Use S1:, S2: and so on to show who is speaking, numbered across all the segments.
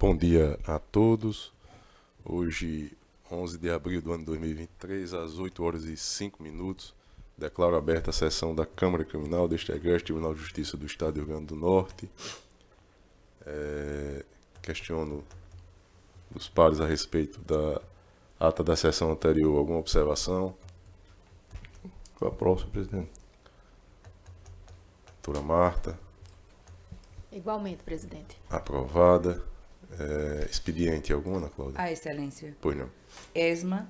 S1: Bom dia a todos. Hoje, 11 de abril do ano 2023, às 8 horas e 5 minutos, declaro aberta a sessão da Câmara Criminal deste Egrégio Tribunal de Justiça do Estado do Rio Grande do Norte. É, questiono os pares a respeito da ata da sessão anterior. Alguma observação? Qual a próxima, presidente? Doutora Marta.
S2: Igualmente, presidente.
S1: Aprovada. É, expediente algum, Ana Cláudia? Ah, excelência. Pois não.
S3: ESMA,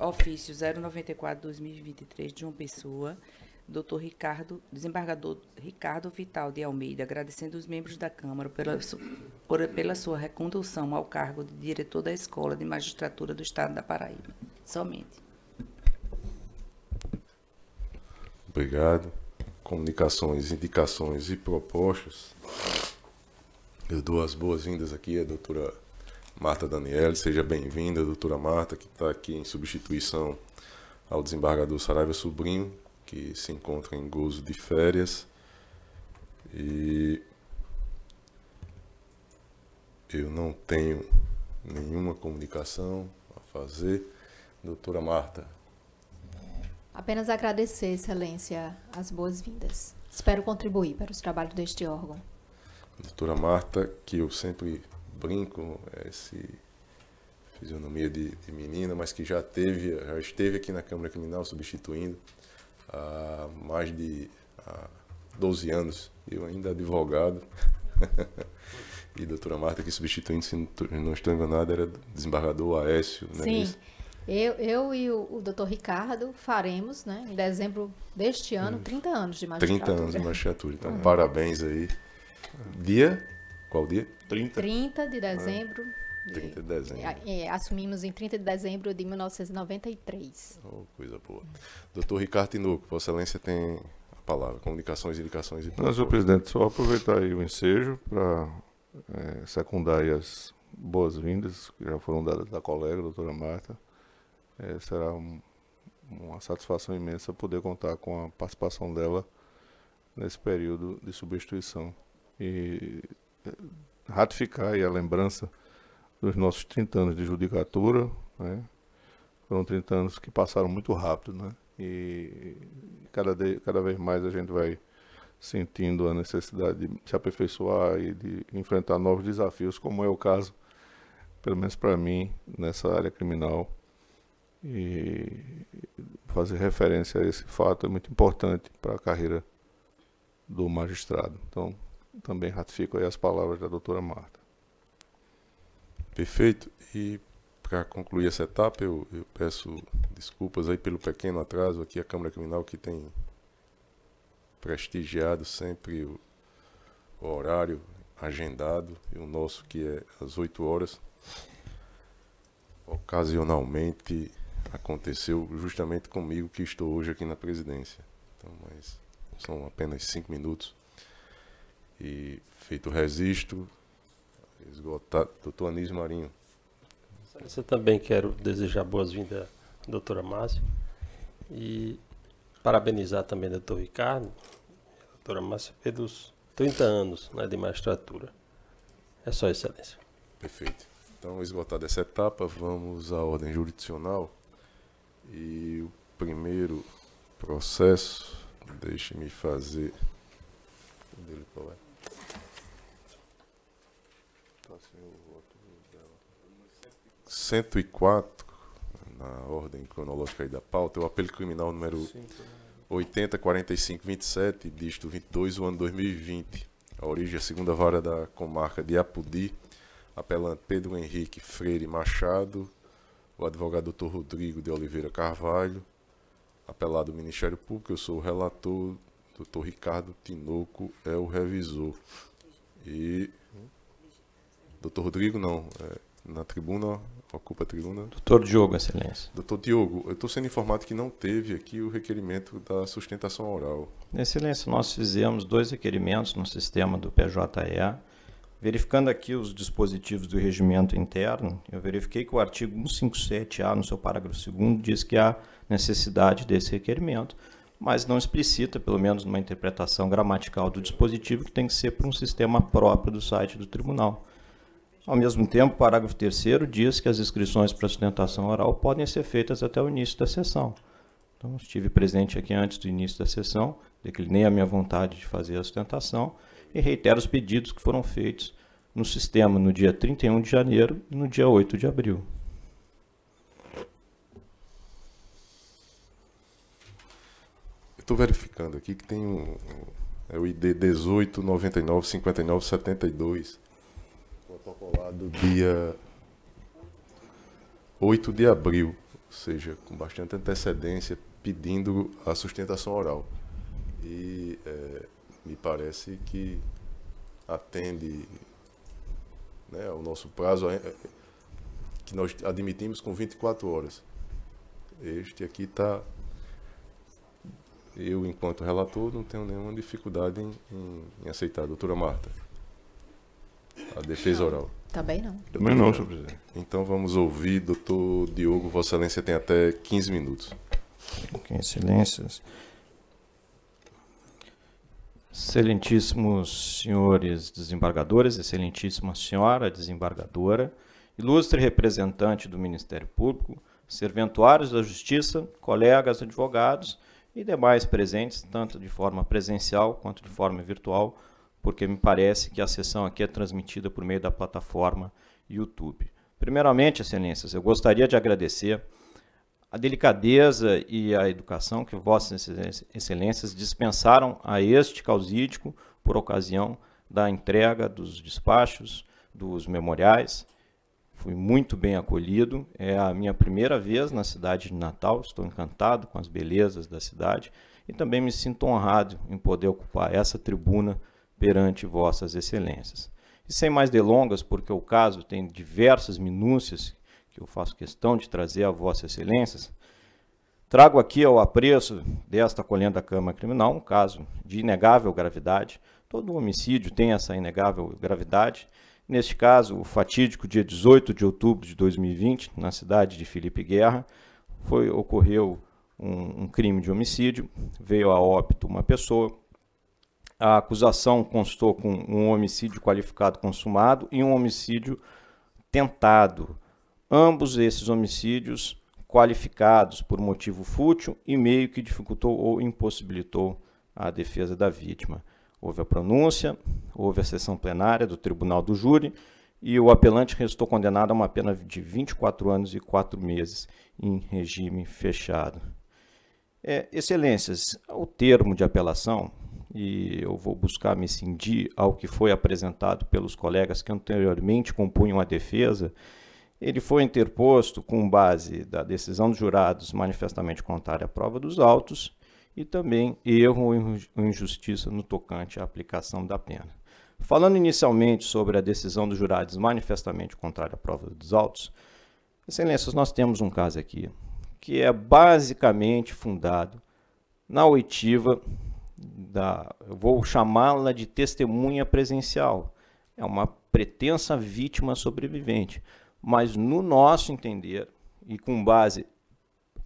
S2: ofício
S4: 094-2023 de uma pessoa, doutor Ricardo, desembargador Ricardo Vital de Almeida, agradecendo os membros da Câmara pela, por, pela sua recondução ao cargo de diretor da Escola de Magistratura do Estado da Paraíba. Somente.
S1: Obrigado. Comunicações, indicações e propostas. Eu dou as boas-vindas aqui à doutora Marta Daniele. Seja bem-vinda, doutora Marta, que está aqui em substituição ao desembargador Saraiva Sobrinho, que se encontra em gozo de férias. E eu não tenho nenhuma comunicação a fazer. Doutora Marta.
S2: Apenas agradecer, Excelência, as boas-vindas. Espero contribuir para os trabalhos deste órgão
S1: doutora Marta, que eu sempre brinco, é, esse fisionomia de, de, menina, mas que já teve, já esteve aqui na Câmara Criminal substituindo há mais de há 12 anos, eu ainda advogado. e doutora Marta que substituindo, se não estou enganado, era desembargador Aécio, né? Sim. Isso?
S2: Eu, eu e o, o doutor Ricardo faremos, né, em dezembro deste ano, 30 anos de magistratura. 30 anos de magistratura, então uhum. parabéns
S1: aí. Dia? Qual dia? 30. 30 de é. dezembro. Ah, 30 de dezembro.
S2: É, é, assumimos em 30 de dezembro de 1993.
S1: Oh, coisa boa. Doutor Ricardo Tinoco, Vossa Excelência tem a palavra. Comunicações, indicações e. Não, senhor presidente,
S5: só aproveitar aí o ensejo para é, secundar as boas-vindas que já foram dadas da colega, doutora Marta. É, será um, uma satisfação imensa poder contar com a participação dela nesse período de substituição e ratificar eh, a lembrança dos nossos 30 anos de judicatura. Né? Foram 30 anos que passaram muito rápido, né? E cada, de, cada vez mais a gente vai sentindo a necessidade de se aperfeiçoar e de enfrentar novos desafios, como é o caso, pelo menos para mim, nessa área criminal. E fazer referência a esse fato é muito importante para a carreira do magistrado.
S1: Então, também ratifico as palavras da doutora Marta. Perfeito. E para concluir essa etapa, eu, eu, peço desculpas aí pelo pequeno atraso aqui, a Câmara Criminal que tem prestigiado sempre o, o horário agendado, e o nosso que é às 8 horas. Ocasionalmente aconteceu justamente comigo que estou hoje aqui na presidência. Então, mas são apenas cinco minutos. E feito o registro, esgotado. Doutor Anis Marinho. Eu também quero desejar boas-vindas à doutora Márcia
S4: e parabenizar também o doutor Ricardo e a doutora Márcia pelos
S1: 30 anos né, de magistratura. É só excelência. Perfeito. Então, esgotada essa etapa, vamos à ordem jurisdicional. E o primeiro processo, deixe-me fazer. Dele qual é? 104, na ordem cronológica aí da pauta, é o apelo criminal número 804527, dígito 22, o ano 2020. A origem é a segunda vara da comarca de Apudi, apelante Pedro Henrique Freire Machado, o advogado doutor Rodrigo de Oliveira Carvalho, apelado do Ministério Público, eu sou o relator, doutor Ricardo Tinoco é o revisor. E doutor Rodrigo não, é, na tribuna ocupa a tribuna. Doutor Diogo, excelência. Doutor Diogo, eu estou sendo informado que não teve aqui o requerimento da sustentação oral. Excelência, nós
S6: fizemos dois requerimentos no sistema do PJE. Verificando aqui os dispositivos do regimento interno, eu verifiquei que o artigo 157A, no seu parágrafo 2 diz que há necessidade desse requerimento, mas não explicita, pelo menos numa interpretação gramatical do dispositivo, que tem que ser para um sistema próprio do site do tribunal. Ao mesmo tempo, o parágrafo 3 diz que as inscrições para sustentação oral podem ser feitas até o início da sessão. Então, estive presente aqui antes do início da sessão, declinei a minha vontade de fazer a sustentação e reitero os pedidos que foram feitos no sistema no dia 31 de janeiro e no dia
S1: 8 de abril. Estou verificando aqui que tem um, é o ID 18995972 protocolar do dia 8 de abril, ou seja, com bastante antecedência, pedindo a sustentação oral. E é, me parece que atende né, ao nosso prazo, é, que nós admitimos com 24 horas. Este aqui está. Eu, enquanto relator, não tenho nenhuma dificuldade em, em, em aceitar. Doutora Marta. A defesa não. oral. Também não. Também não, senhor presidente. Então vamos ouvir, doutor Diogo. Vossa Excelência tem até 15 minutos.
S6: Ok, excelências. Excelentíssimos senhores desembargadores, excelentíssima senhora desembargadora, ilustre representante do Ministério Público, serventuários da Justiça, colegas advogados e demais presentes, tanto de forma presencial quanto de forma virtual, porque me parece que a sessão aqui é transmitida por meio da plataforma YouTube. Primeiramente, excelências, eu gostaria de agradecer a delicadeza e a educação que vossas excelências dispensaram a este causídico por ocasião da entrega dos despachos, dos memoriais. Fui muito bem acolhido. É a minha primeira vez na cidade de Natal. Estou encantado com as belezas da cidade e também me sinto honrado em poder ocupar essa tribuna perante vossas excelências. E sem mais delongas, porque o caso tem diversas minúcias que eu faço questão de trazer a vossas excelências, trago aqui ao apreço desta colhendo da Câmara Criminal um caso de inegável gravidade. Todo homicídio tem essa inegável gravidade. Neste caso, o fatídico dia 18 de outubro de 2020, na cidade de Felipe Guerra, foi ocorreu um, um crime de homicídio, veio a óbito uma pessoa, a acusação constou com um homicídio qualificado consumado e um homicídio tentado. Ambos esses homicídios qualificados por motivo fútil e meio que dificultou ou impossibilitou a defesa da vítima. Houve a pronúncia, houve a sessão plenária do Tribunal do Júri e o apelante restou condenado a uma pena de 24 anos e 4 meses em regime fechado. É, excelências, o termo de apelação e eu vou buscar me cindir ao que foi apresentado pelos colegas que anteriormente compunham a defesa, ele foi interposto com base da decisão dos jurados manifestamente contrária à prova dos autos e também erro ou injustiça no tocante à aplicação da pena. Falando inicialmente sobre a decisão dos jurados manifestamente contrária à prova dos autos, excelências, nós temos um caso aqui que é basicamente fundado na oitiva da eu vou chamá-la de testemunha presencial. É uma pretensa vítima sobrevivente, mas no nosso entender e com base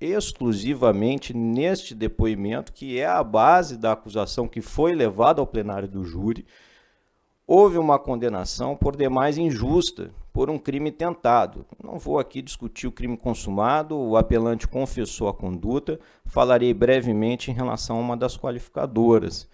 S6: exclusivamente neste depoimento que é a base da acusação que foi levada ao plenário do júri, houve uma condenação por demais injusta por um crime tentado. Não vou aqui discutir o crime consumado, o apelante confessou a conduta, falarei brevemente em relação a uma das qualificadoras.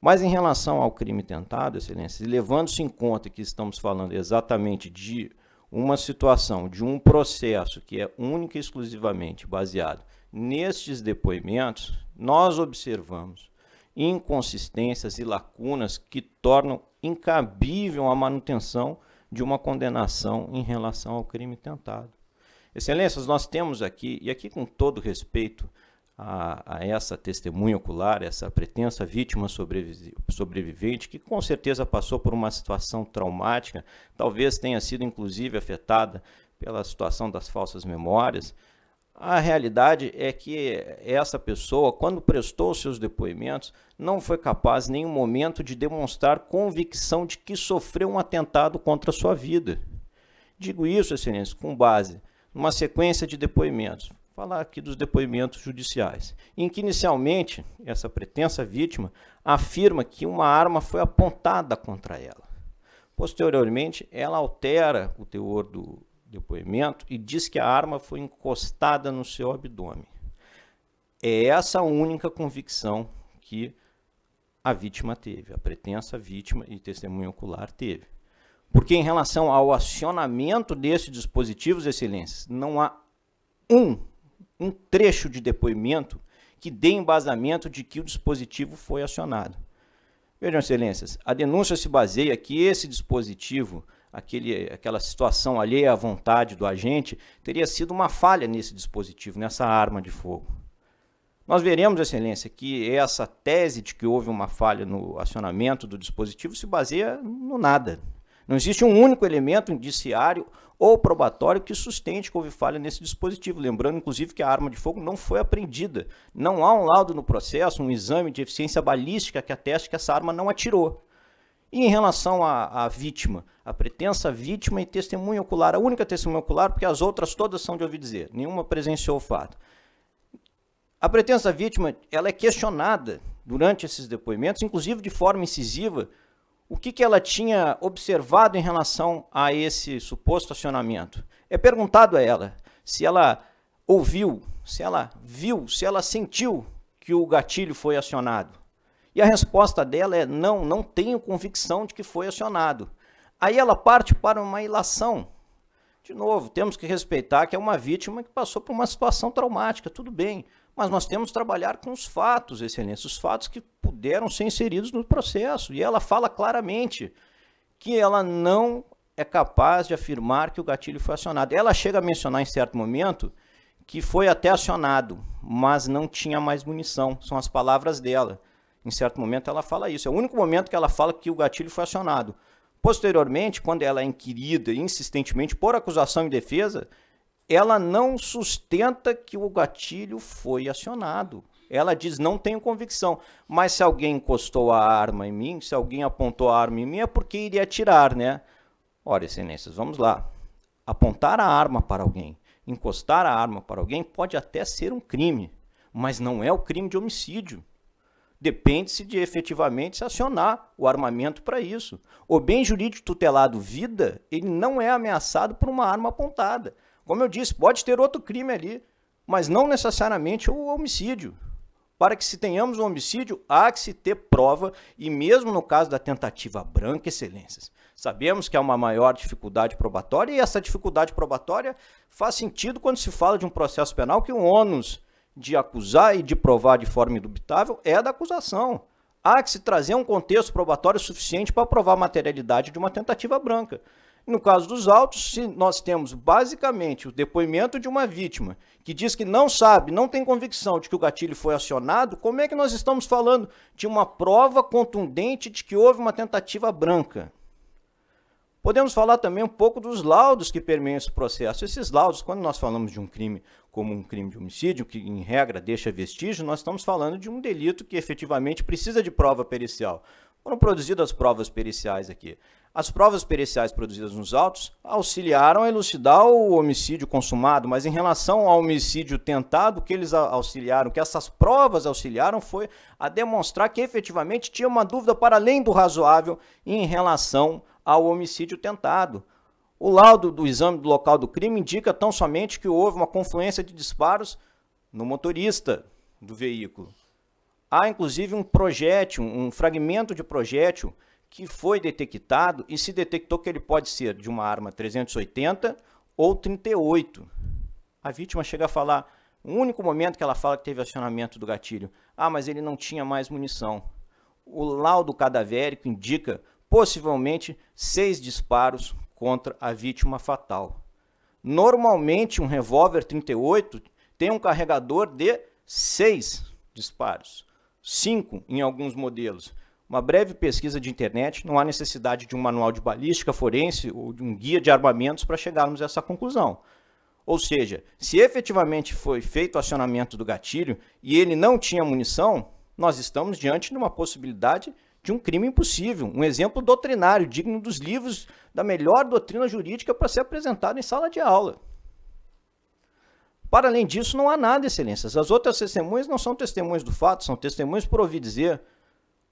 S6: Mas em relação ao crime tentado, excelência, levando-se em conta que estamos falando exatamente de uma situação, de um processo que é única e exclusivamente baseado nestes depoimentos, nós observamos inconsistências e lacunas que tornam incabível a manutenção de uma condenação em relação ao crime tentado. Excelências, nós temos aqui, e aqui com todo respeito a, a essa testemunha ocular, essa pretensa vítima sobrevivente, que com certeza passou por uma situação traumática, talvez tenha sido inclusive afetada pela situação das falsas memórias, a realidade é que essa pessoa, quando prestou seus depoimentos, não foi capaz em nenhum momento de demonstrar convicção de que sofreu um atentado contra a sua vida. Digo isso, excelência, com base numa sequência de depoimentos. Vou falar aqui dos depoimentos judiciais, em que inicialmente essa pretensa vítima afirma que uma arma foi apontada contra ela. Posteriormente, ela altera o teor do, depoimento e diz que a arma foi encostada no seu abdômen. É essa a única convicção que a vítima teve, a pretensa vítima e testemunha ocular teve. Porque em relação ao acionamento desses dispositivos, excelências, não há um, um trecho de depoimento que dê embasamento de que o dispositivo foi acionado. Vejam, excelências, a denúncia se baseia que esse dispositivo aquele, aquela situação alheia à vontade do agente, teria sido uma falha nesse dispositivo, nessa arma de fogo. Nós veremos, Excelência, que essa tese de que houve uma falha no acionamento do dispositivo se baseia no nada. Não existe um único elemento indiciário ou probatório que sustente que houve falha nesse dispositivo. Lembrando, inclusive, que a arma de fogo não foi apreendida. Não há um laudo no processo, um exame de eficiência balística que ateste que essa arma não atirou. E em relação à, à vítima, a pretensa vítima e testemunha ocular, a única testemunha ocular, porque as outras todas são de ouvir dizer, nenhuma presenciou o fato. A pretensa vítima, ela é questionada durante esses depoimentos, inclusive de forma incisiva, o que, que ela tinha observado em relação a esse suposto acionamento. É perguntado a ela se ela ouviu, se ela viu, se ela sentiu que o gatilho foi acionado. E a resposta dela é: não, não tenho convicção de que foi acionado. Aí ela parte para uma ilação. De novo, temos que respeitar que é uma vítima que passou por uma situação traumática, tudo bem. Mas nós temos que trabalhar com os fatos, excelência, os fatos que puderam ser inseridos no processo. E ela fala claramente que ela não é capaz de afirmar que o gatilho foi acionado. Ela chega a mencionar em certo momento que foi até acionado, mas não tinha mais munição. São as palavras dela. Em certo momento ela fala isso. É o único momento que ela fala que o gatilho foi acionado. Posteriormente, quando ela é inquirida insistentemente por acusação e defesa, ela não sustenta que o gatilho foi acionado. Ela diz: não tenho convicção. Mas se alguém encostou a arma em mim, se alguém apontou a arma em mim, é porque iria atirar, né? Ora, excelências, vamos lá. Apontar a arma para alguém, encostar a arma para alguém, pode até ser um crime, mas não é o crime de homicídio. Depende-se de efetivamente se acionar o armamento para isso. O bem jurídico tutelado vida, ele não é ameaçado por uma arma apontada. Como eu disse, pode ter outro crime ali, mas não necessariamente o homicídio. Para que se tenhamos um homicídio, há que se ter prova, e mesmo no caso da tentativa branca, excelências, Sabemos que há uma maior dificuldade probatória e essa dificuldade probatória faz sentido quando se fala de um processo penal que o ônus de acusar e de provar de forma indubitável é a da acusação. Há que se trazer um contexto probatório suficiente para provar a materialidade de uma tentativa branca. No caso dos autos, se nós temos basicamente o depoimento de uma vítima que diz que não sabe, não tem convicção de que o gatilho foi acionado, como é que nós estamos falando de uma prova contundente de que houve uma tentativa branca? Podemos falar também um pouco dos laudos que permeiam esse processo. Esses laudos, quando nós falamos de um crime como um crime de homicídio, que em regra deixa vestígio, nós estamos falando de um delito que efetivamente precisa de prova pericial. Foram produzidas provas periciais aqui. As provas periciais produzidas nos autos auxiliaram a elucidar o homicídio consumado, mas em relação ao homicídio tentado, o que eles auxiliaram, que essas provas auxiliaram, foi a demonstrar que efetivamente tinha uma dúvida para além do razoável em relação ao homicídio tentado. O laudo do exame do local do crime indica tão somente que houve uma confluência de disparos no motorista do veículo. Há inclusive um projétil, um fragmento de projétil que foi detectado e se detectou que ele pode ser de uma arma 380 ou 38. A vítima chega a falar, o único momento que ela fala que teve acionamento do gatilho, ah, mas ele não tinha mais munição. O laudo cadavérico indica possivelmente seis disparos contra a vítima fatal. Normalmente, um revólver 38 tem um carregador de seis disparos, cinco em alguns modelos. Uma breve pesquisa de internet, não há necessidade de um manual de balística forense ou de um guia de armamentos para chegarmos a essa conclusão. Ou seja, se efetivamente foi feito o acionamento do gatilho e ele não tinha munição, nós estamos diante de uma possibilidade de um crime impossível, um exemplo doutrinário digno dos livros da melhor doutrina jurídica para ser apresentado em sala de aula. Para além disso, não há nada, excelências. As outras testemunhas não são testemunhas do fato, são testemunhas por ouvir dizer.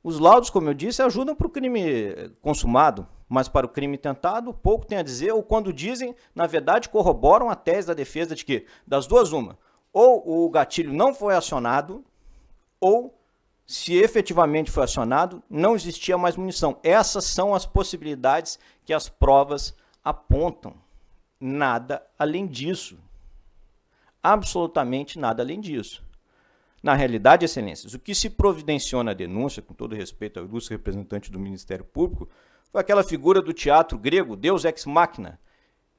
S6: Os laudos, como eu disse, ajudam para o crime consumado, mas para o crime tentado, pouco tem a dizer, ou quando dizem, na verdade, corroboram a tese da defesa de que, das duas, uma, ou o gatilho não foi acionado, ou se efetivamente foi acionado, não existia mais munição. Essas são as possibilidades que as provas apontam. Nada além disso. Absolutamente nada além disso. Na realidade, excelências, o que se providenciou na denúncia, com todo respeito ao ilustre representante do Ministério Público, foi aquela figura do teatro grego, Deus ex machina.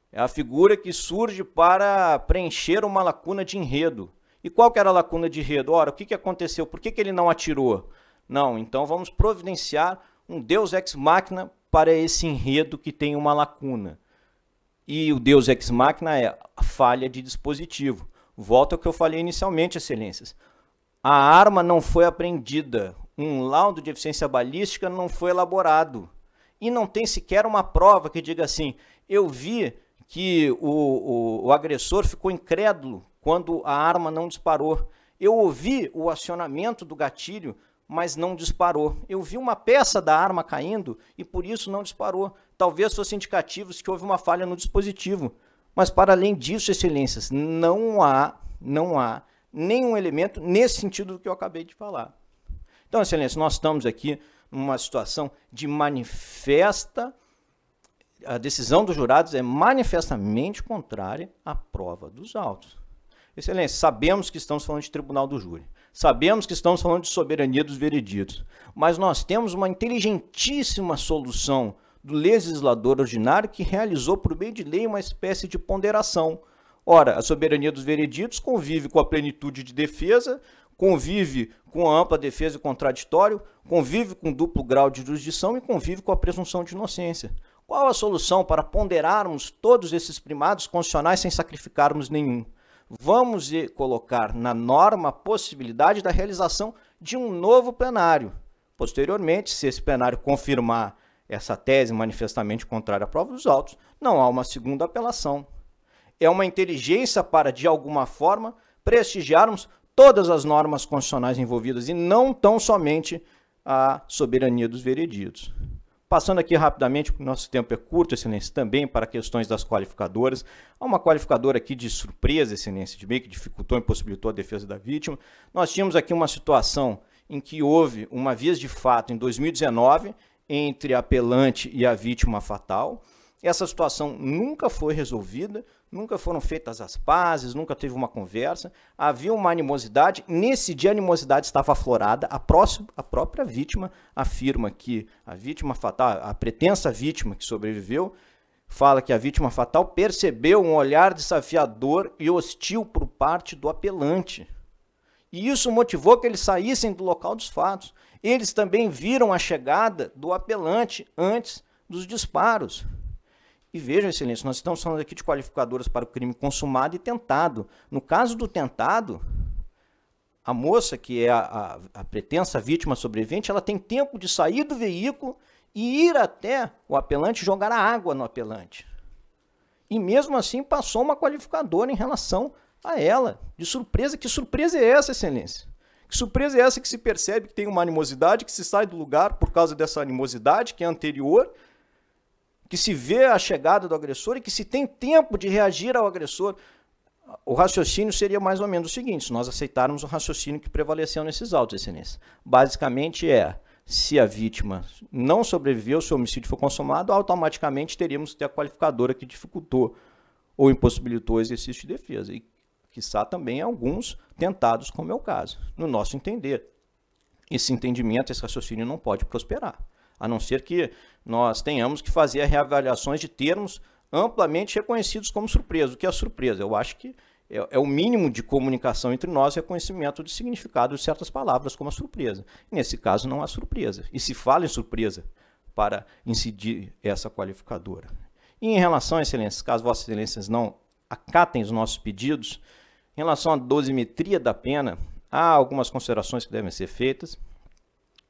S6: É a figura que surge para preencher uma lacuna de enredo e qual que era a lacuna de enredo? Ora, o que, que aconteceu? Por que, que ele não atirou? Não, então vamos providenciar um deus ex machina para esse enredo que tem uma lacuna. E o deus ex machina é a falha de dispositivo. Volta ao que eu falei inicialmente, excelências. A arma não foi apreendida, um laudo de eficiência balística não foi elaborado. E não tem sequer uma prova que diga assim: eu vi que o, o, o agressor ficou incrédulo quando a arma não disparou. Eu ouvi o acionamento do gatilho, mas não disparou. Eu vi uma peça da arma caindo e por isso não disparou. Talvez fossem indicativos que houve uma falha no dispositivo. Mas para além disso, excelências, não há, não há nenhum elemento nesse sentido do que eu acabei de falar. Então, excelências, nós estamos aqui numa situação de manifesta a decisão dos jurados é manifestamente contrária à prova dos autos. Excelência, sabemos que estamos falando de tribunal do júri. Sabemos que estamos falando de soberania dos vereditos. Mas nós temos uma inteligentíssima solução do legislador ordinário que realizou por meio de lei uma espécie de ponderação. Ora, a soberania dos vereditos convive com a plenitude de defesa, convive com a ampla defesa e contraditório, convive com duplo grau de jurisdição e convive com a presunção de inocência. Qual a solução para ponderarmos todos esses primados constitucionais sem sacrificarmos nenhum? vamos colocar na norma a possibilidade da realização de um novo plenário. Posteriormente, se esse plenário confirmar essa tese manifestamente contrária à prova dos autos, não há uma segunda apelação. É uma inteligência para, de alguma forma, prestigiarmos todas as normas constitucionais envolvidas e não tão somente a soberania dos vereditos. Passando aqui rapidamente, porque o nosso tempo é curto, excelência, também para questões das qualificadoras. Há uma qualificadora aqui de surpresa, excelência, de meio que dificultou e a defesa da vítima. Nós tínhamos aqui uma situação em que houve uma vias de fato em 2019 entre a apelante e a vítima fatal. Essa situação nunca foi resolvida, nunca foram feitas as pazes, nunca teve uma conversa, havia uma animosidade. Nesse dia, a animosidade estava aflorada. A, próxima, a própria vítima afirma que a vítima fatal, a pretensa vítima que sobreviveu, fala que a vítima fatal percebeu um olhar desafiador e hostil por parte do apelante. E isso motivou que eles saíssem do local dos fatos. Eles também viram a chegada do apelante antes dos disparos. E vejam, excelência, nós estamos falando aqui de qualificadoras para o crime consumado e tentado. No caso do tentado, a moça, que é a, a, a pretensa vítima sobrevivente, ela tem tempo de sair do veículo e ir até o apelante jogar a água no apelante. E mesmo assim passou uma qualificadora em relação a ela. De surpresa, que surpresa é essa, excelência? Que surpresa é essa que se percebe que tem uma animosidade, que se sai do lugar por causa dessa animosidade que é anterior que se vê a chegada do agressor e que se tem tempo de reagir ao agressor. O raciocínio seria mais ou menos o seguinte: se nós aceitarmos o raciocínio que prevaleceu nesses autos, excelência. Basicamente é, se a vítima não sobreviveu, se o homicídio for consumado, automaticamente teríamos que ter a qualificadora que dificultou ou impossibilitou o exercício de defesa. E, quiçá, também alguns tentados, como é o caso. No nosso entender, esse entendimento, esse raciocínio não pode prosperar. A não ser que nós tenhamos que fazer reavaliações de termos amplamente reconhecidos como surpresa. O que é surpresa? Eu acho que é, é o mínimo de comunicação entre nós reconhecimento de significado de certas palavras, como a surpresa. Nesse caso, não há surpresa. E se fala em surpresa para incidir essa qualificadora. E em relação, excelências, caso vossas excelências não acatem os nossos pedidos, em relação à dosimetria da pena, há algumas considerações que devem ser feitas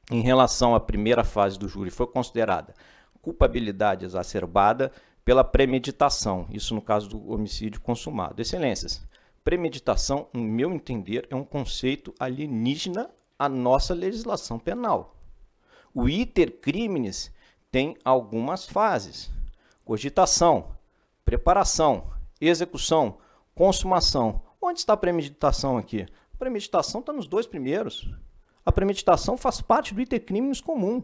S6: em relação à primeira fase do júri foi considerada culpabilidade exacerbada pela premeditação, isso no caso do homicídio consumado. Excelências, premeditação, no meu entender, é um conceito alienígena à nossa legislação penal. O iter crimes tem algumas fases: cogitação, preparação, execução, consumação. Onde está a premeditação aqui? A premeditação está nos dois primeiros. A premeditação faz parte do iter crimes comum.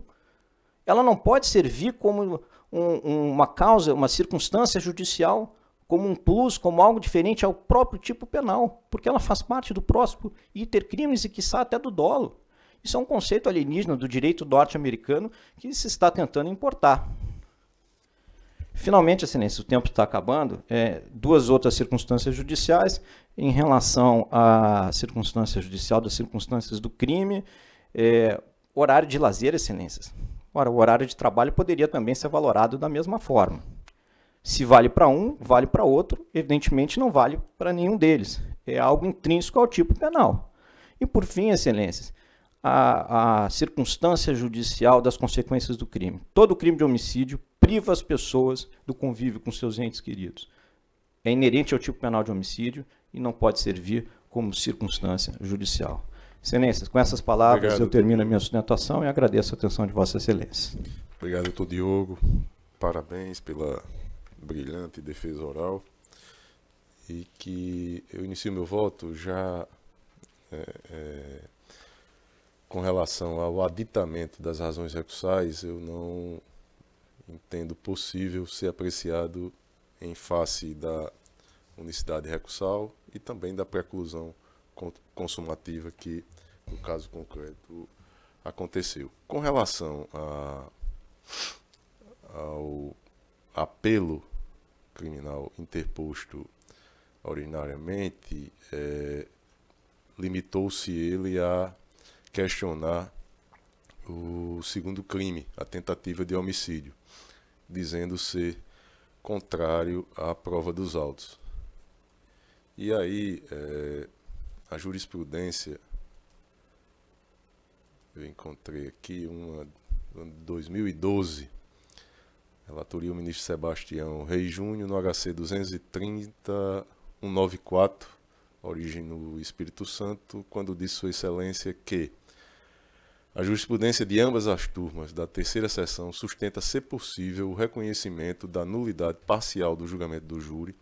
S6: Ela não pode servir como um, uma causa, uma circunstância judicial, como um plus, como algo diferente ao próprio tipo penal, porque ela faz parte do próximo iter crimes e, quiçá, até do dolo. Isso é um conceito alienígena do direito norte-americano que se está tentando importar. Finalmente, Excelência, o tempo está acabando. É, duas outras circunstâncias judiciais em relação à circunstância judicial das circunstâncias do crime, é, horário de lazer, Excelências. Ora, o horário de trabalho poderia também ser valorado da mesma forma. Se vale para um, vale para outro, evidentemente não vale para nenhum deles. É algo intrínseco ao tipo penal. E por fim, Excelências, a, a circunstância judicial das consequências do crime. Todo crime de homicídio priva as pessoas do convívio com seus entes queridos. É inerente ao tipo penal de homicídio e não pode servir como circunstância judicial. Excelências,
S1: com essas palavras Obrigado. eu
S6: termino a minha sustentação e agradeço a atenção de Vossa Excelência.
S1: Obrigado, doutor Diogo. Parabéns pela brilhante defesa oral. E que eu inicio meu voto já é, é com relação ao aditamento das razões recursais, eu não entendo possível ser apreciado em face da unicidade recursal e também da preclusão consumativa que, no caso concreto, aconteceu. Com relação a, ao apelo criminal interposto originariamente, é, limitou-se ele a questionar o segundo crime, a tentativa de homicídio, dizendo ser contrário à prova dos autos. E aí, é, a jurisprudência, eu encontrei aqui uma, de 2012, relatoria o ministro Sebastião Rei Júnior, no HC 230.194, origem no Espírito Santo, quando disse Sua Excelência que a jurisprudência de ambas as turmas da terceira sessão sustenta, ser possível, o reconhecimento da nulidade parcial do julgamento do júri,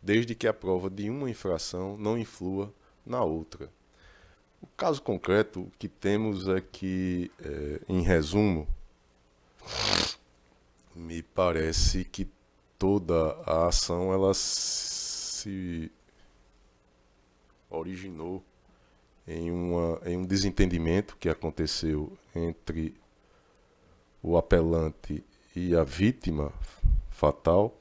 S1: desde que a prova de uma infração não influa na outra. O caso concreto que temos é que, é, em resumo, me parece que toda a ação ela se originou em, uma, em um desentendimento que aconteceu entre o apelante e a vítima fatal,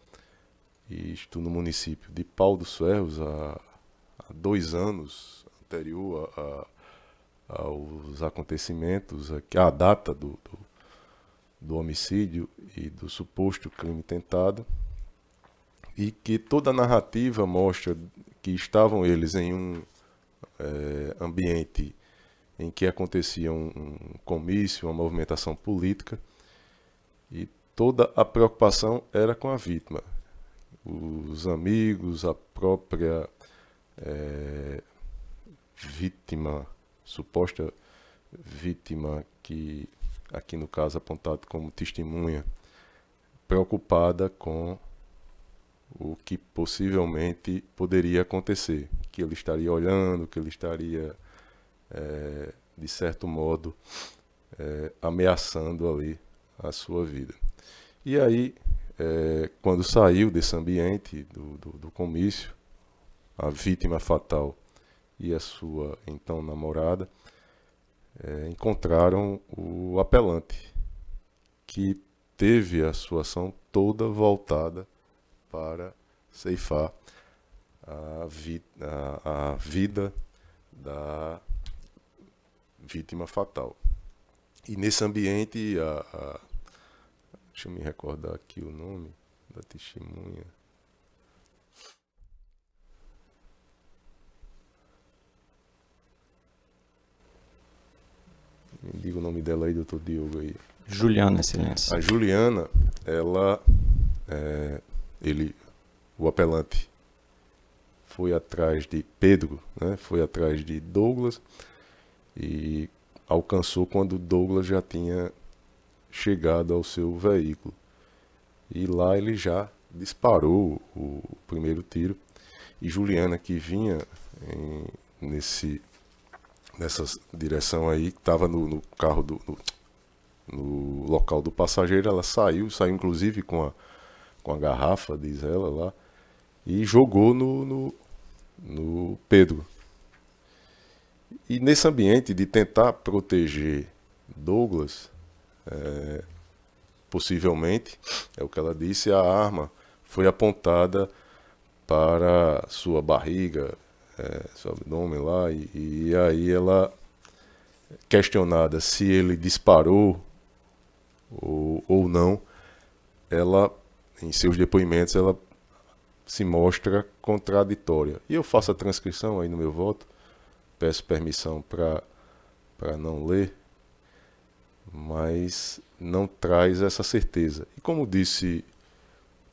S1: isto no município de Pau dos Ferros, há, há dois anos anterior a, a, aos acontecimentos, a, a data do, do, do homicídio e do suposto crime tentado, e que toda a narrativa mostra que estavam eles em um é, ambiente em que acontecia um, um comício, uma movimentação política, e toda a preocupação era com a vítima. Os amigos, a própria é, vítima, suposta vítima, que aqui no caso apontado como testemunha, preocupada com o que possivelmente poderia acontecer que ele estaria olhando, que ele estaria, é, de certo modo, é, ameaçando ali a sua vida. E aí, é, quando saiu desse ambiente do, do, do comício, a vítima fatal e a sua então namorada é, encontraram o apelante, que teve a sua ação toda voltada para ceifar a, vi, a, a vida da vítima fatal. E nesse ambiente, a, a, deixa eu me recordar aqui o nome da testemunha. Me diga o nome dela aí, doutor Diogo aí. Juliana, excelência. A Juliana, ela, é, ele, o apelante, foi atrás de Pedro, né? foi atrás de Douglas e alcançou quando Douglas já tinha chegado ao seu veículo. E lá ele já disparou o primeiro tiro e Juliana que vinha em, nesse nessa direção aí estava no, no, carro do no, no, local do passageiro ela saiu saiu inclusive com a com a garrafa diz ela lá e jogou no, no, no Pedro. E nesse ambiente de tentar proteger Douglas, é, possivelmente, é o que ela disse, a arma foi apontada para sua barriga, é, seu abdômen lá, e, e, aí ela, questionada se ele disparou ou, ou não, ela, em seus depoimentos, ela se mostra contraditória. E eu faço a transcrição aí no meu voto, peço permissão para não ler, mas não traz essa certeza. E como disse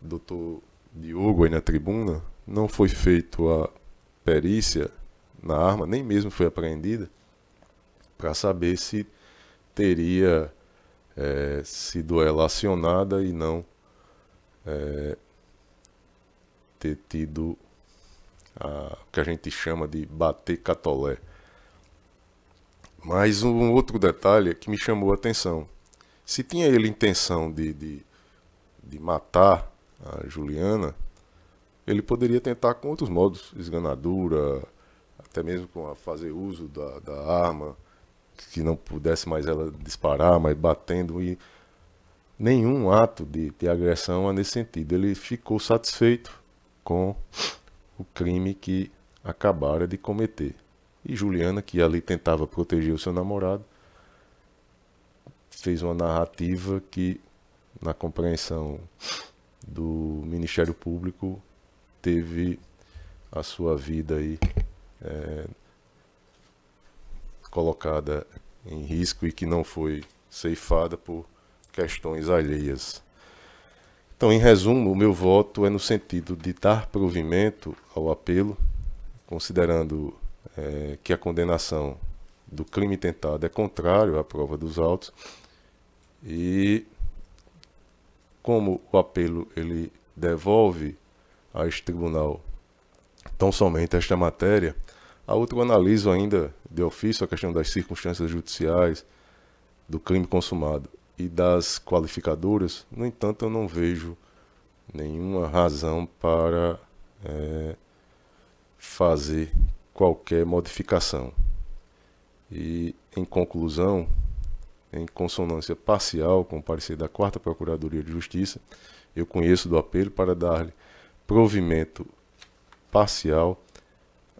S1: o doutor Diogo aí na tribuna, não foi feita a perícia na arma, nem mesmo foi apreendida, para saber se teria é, sido ela acionada e não é, ter tido a, o que a gente chama de bater catolé. Mas um outro detalhe que me chamou a atenção. Se tinha ele intenção de, de, de matar a Juliana, ele poderia tentar com outros modos, esganadura, até mesmo com a fazer uso da, da arma, que não pudesse mais ela disparar, mas batendo e nenhum ato de, de agressão nesse sentido. Ele ficou satisfeito com o crime que acabara de cometer. E Juliana, que ali tentava proteger o seu namorado, fez uma narrativa que, na compreensão do Ministério Público, teve a sua vida aí é, colocada em risco e que não foi ceifada por questões alheias. Então, em resumo, o meu voto é no sentido de dar provimento ao apelo, considerando é, que a condenação do crime tentado é contrário à prova dos autos e como o apelo ele devolve a este tribunal tão somente esta matéria, a outra eu analiso ainda de ofício a questão das circunstâncias judiciais do crime consumado e das qualificadoras, no entanto, eu não vejo nenhuma razão para é, fazer qualquer modificação. E, em conclusão, em consonância parcial com o parecer da 4 Procuradoria de Justiça, eu conheço do apelo para dar-lhe provimento parcial,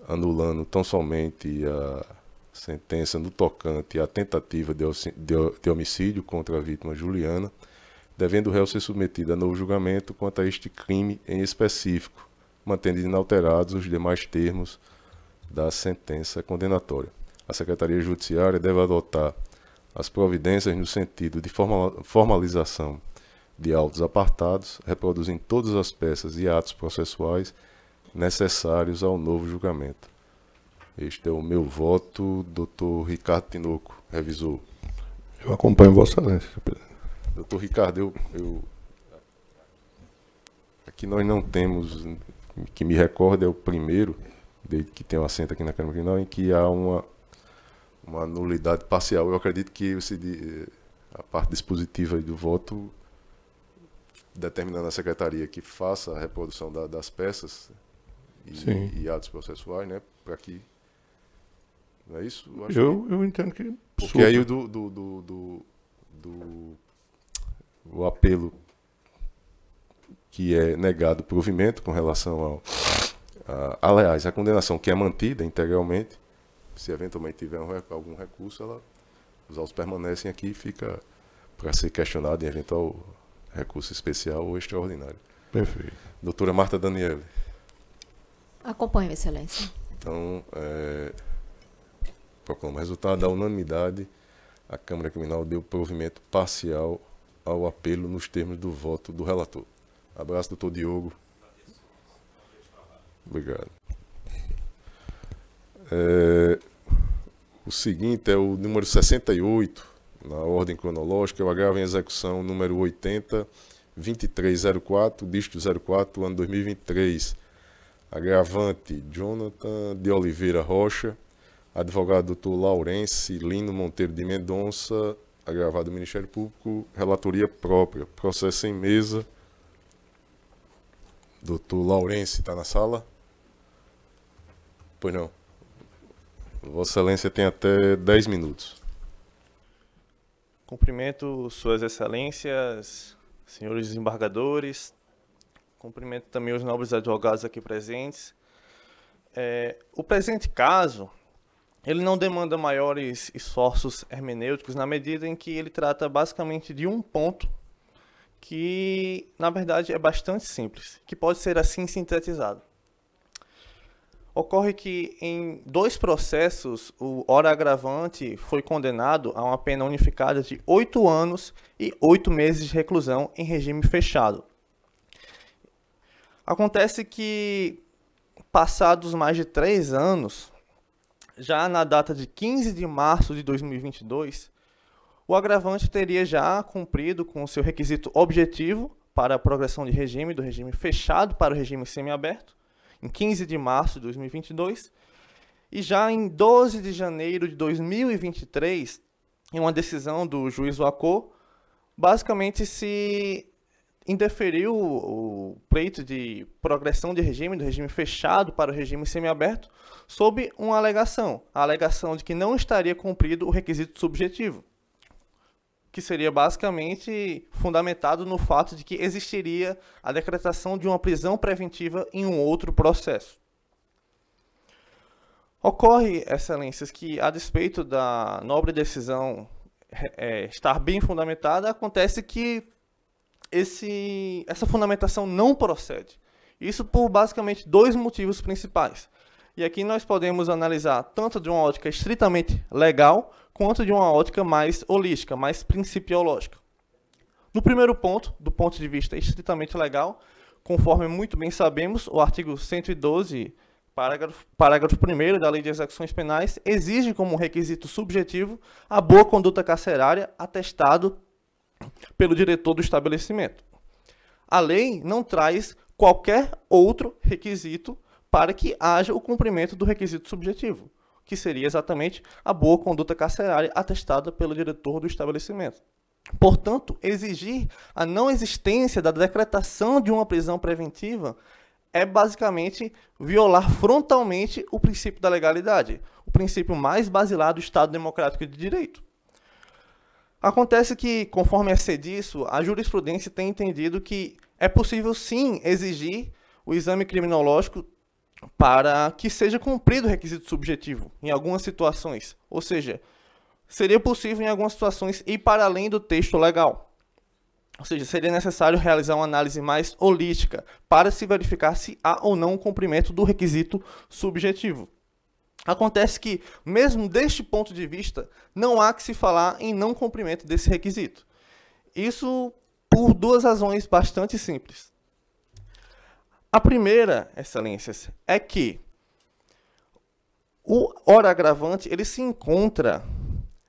S1: anulando tão somente a sentença no tocante à tentativa de, homicídio contra a vítima Juliana, devendo o réu ser submetido a novo julgamento quanto a este crime em específico, mantendo inalterados os demais termos da sentença condenatória. A Secretaria Judiciária deve adotar as providências no sentido de formalização de autos apartados, reproduzindo todas as peças e atos processuais necessários ao novo julgamento. Este é o meu voto, doutor Ricardo Tinoco, revisor.
S5: Eu acompanho Vossa Excelência.
S1: Doutor Ricardo, eu, eu... Aqui nós não temos, que me recorda, é o primeiro, desde que tem um assento aqui na Câmara Criminal, em que há uma, uma nulidade parcial. Eu acredito que eh, a parte dispositiva do voto, determinando a secretaria que faça a reprodução da, das peças e, e atos processuais, né, para que não é isso? Eu, eu, que... eu entendo que. Porque super. aí do, do, do, do, do o apelo que é negado provimento com relação ao. A, aliás, a condenação que é mantida integralmente, se eventualmente tiver um, algum recurso, ela, os autos permanecem aqui e fica para ser questionado em eventual recurso especial ou extraordinário. Perfeito. Doutora Marta Daniele.
S2: Acompanhe, Excelência.
S1: Então, é, Proclama. Resultado da unanimidade, a Câmara Criminal deu provimento parcial ao apelo nos termos do voto do relator. Abraço, doutor Diogo. Obrigado. É, o seguinte é o número 68, na ordem cronológica, o agravo em execução número 80, 2304, dígito 04, ano 2023. Agravante Jonathan de Oliveira Rocha, Advogado doutor Laurence Lino Monteiro de Mendonça, agravado do Ministério Público, relatoria própria. Processo em mesa. Doutor Laurence está na sala? Pois não. Vossa Excelência tem até 10 minutos.
S3: Cumprimento Suas Excelências, senhores Desembargadores. cumprimento também os nobres advogados aqui presentes. É, o presente caso ele não demanda maiores esforços hermenêuticos na medida em que ele trata basicamente de um ponto que, na verdade, é bastante simples, que pode ser assim sintetizado. Ocorre que em dois processos o hora agravante foi condenado a uma pena unificada de oito anos e oito meses de reclusão em regime fechado. Acontece que, passados mais de três anos, já na data de 15 de março de 2022, o agravante teria já cumprido com o seu requisito objetivo para a progressão de regime, do regime fechado para o regime semiaberto, em 15 de março de 2022, e já em 12 de janeiro de 2023, em uma decisão do juiz Wacô, basicamente se indeferiu o pleito de progressão de regime, do regime fechado para o regime semiaberto, sob uma alegação, a alegação de que não estaria cumprido o requisito subjetivo, que seria basicamente fundamentado no fato de que existiria a decretação de uma prisão preventiva em um outro processo. Ocorre, excelências, que a despeito da nobre decisão é, estar bem fundamentada, acontece que esse, essa fundamentação não procede. Isso por basicamente dois motivos principais. E aqui nós podemos analisar tanto de uma ótica estritamente legal, quanto de uma ótica mais holística, mais principiológica. No primeiro ponto, do ponto de vista estritamente legal, conforme muito bem sabemos, o artigo 112, parágrafo, parágrafo 1 da Lei de Execuções Penais, exige como requisito subjetivo a boa conduta carcerária atestado pelo diretor do estabelecimento. A lei não traz qualquer outro requisito para que haja o cumprimento do requisito subjetivo, que seria exatamente a boa conduta carcerária atestada pelo diretor do estabelecimento. Portanto, exigir a não existência da decretação de uma prisão preventiva é basicamente violar frontalmente o princípio da legalidade, o princípio mais basilar do Estado democrático de direito. Acontece que, conforme é ser disso, a jurisprudência tem entendido que é possível sim exigir o exame criminológico para que seja cumprido o requisito subjetivo em algumas situações. Ou seja, seria possível em algumas situações ir para além do texto legal. Ou seja, seria necessário realizar uma análise mais holística para se verificar se há ou não o cumprimento do requisito subjetivo. Acontece que, mesmo deste ponto de vista, não há que se falar em não cumprimento desse requisito. Isso por duas razões bastante simples. A primeira, excelências, é que o hora agravante ele se encontra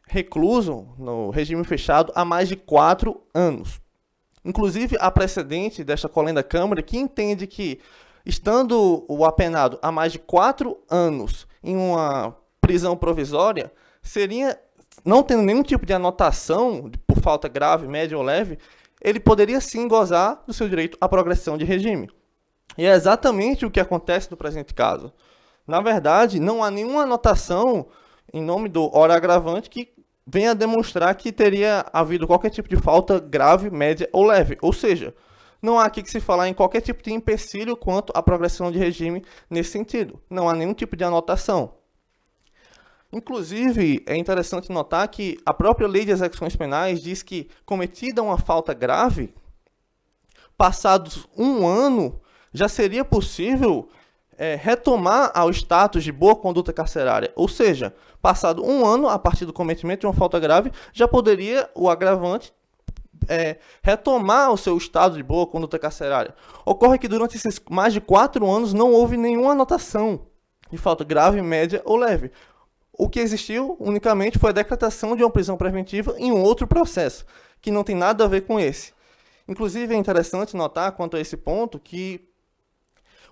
S3: recluso no regime fechado há mais de quatro anos. Inclusive, há precedente desta colenda Câmara que entende que, estando o apenado há mais de quatro anos em uma prisão provisória, seria, não tendo nenhum tipo de anotação por falta grave, média ou leve, ele poderia sim gozar do seu direito à progressão de regime. E é exatamente o que acontece no presente caso. Na verdade, não há nenhuma anotação em nome do hora agravante que venha demonstrar que teria havido qualquer tipo de falta grave, média ou leve. Ou seja, não há aqui que se falar em qualquer tipo de empecilho quanto à progressão de regime nesse sentido. Não há nenhum tipo de anotação. Inclusive, é interessante notar que a própria lei de execuções penais diz que, cometida uma falta grave, passados um ano já seria possível é, retomar ao status de boa conduta carcerária. Ou seja, passado um ano a partir do cometimento de uma falta grave, já poderia o agravante é, retomar o seu estado de boa conduta carcerária. Ocorre que durante esses mais de quatro anos não houve nenhuma anotação de falta grave, média ou leve. O que existiu unicamente foi a decretação de uma prisão preventiva em um outro processo, que não tem nada a ver com esse. Inclusive é interessante notar quanto a esse ponto que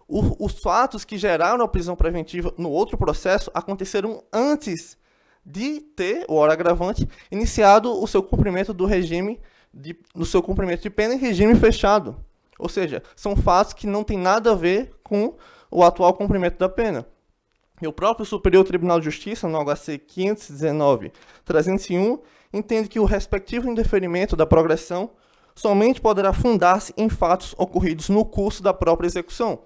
S3: o, os fatos que geraram a prisão preventiva no outro processo aconteceram antes de ter o hora agravante iniciado o seu cumprimento do regime de, no seu cumprimento de pena em regime fechado. Ou seja, são fatos que não têm nada a ver com o atual cumprimento da pena. E o próprio Superior Tribunal de Justiça, no HC 519-301, entende que o respectivo indeferimento da progressão somente poderá fundar-se em fatos ocorridos no curso da própria execução,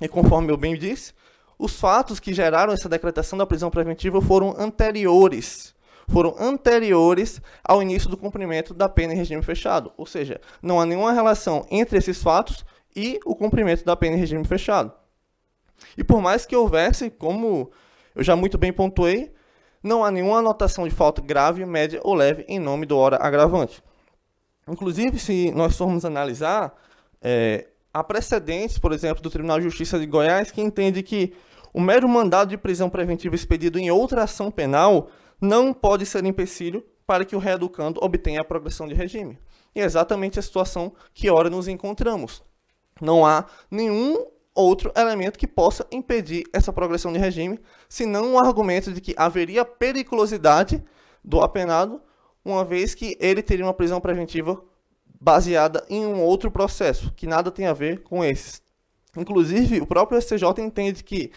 S3: e conforme eu bem disse, os fatos que geraram essa decretação da prisão preventiva foram anteriores foram anteriores ao início do cumprimento da pena em regime fechado. Ou seja, não há nenhuma relação entre esses fatos e o cumprimento da pena em regime fechado. E por mais que houvesse, como eu já muito bem pontuei, não há nenhuma anotação de falta grave, média ou leve em nome do hora agravante. Inclusive, se nós formos analisar é, Há precedentes, por exemplo, do Tribunal de Justiça de Goiás, que entende que o mero mandado de prisão preventiva expedido em outra ação penal não pode ser empecilho para que o reeducando obtenha a progressão de regime. E é exatamente a situação que ora nos encontramos. Não há nenhum outro elemento que possa impedir essa progressão de regime, senão o um argumento de que haveria periculosidade do apenado, uma vez que ele teria uma prisão preventiva baseada em um outro processo, que nada tem a ver com esses. Inclusive, o próprio STJ entende que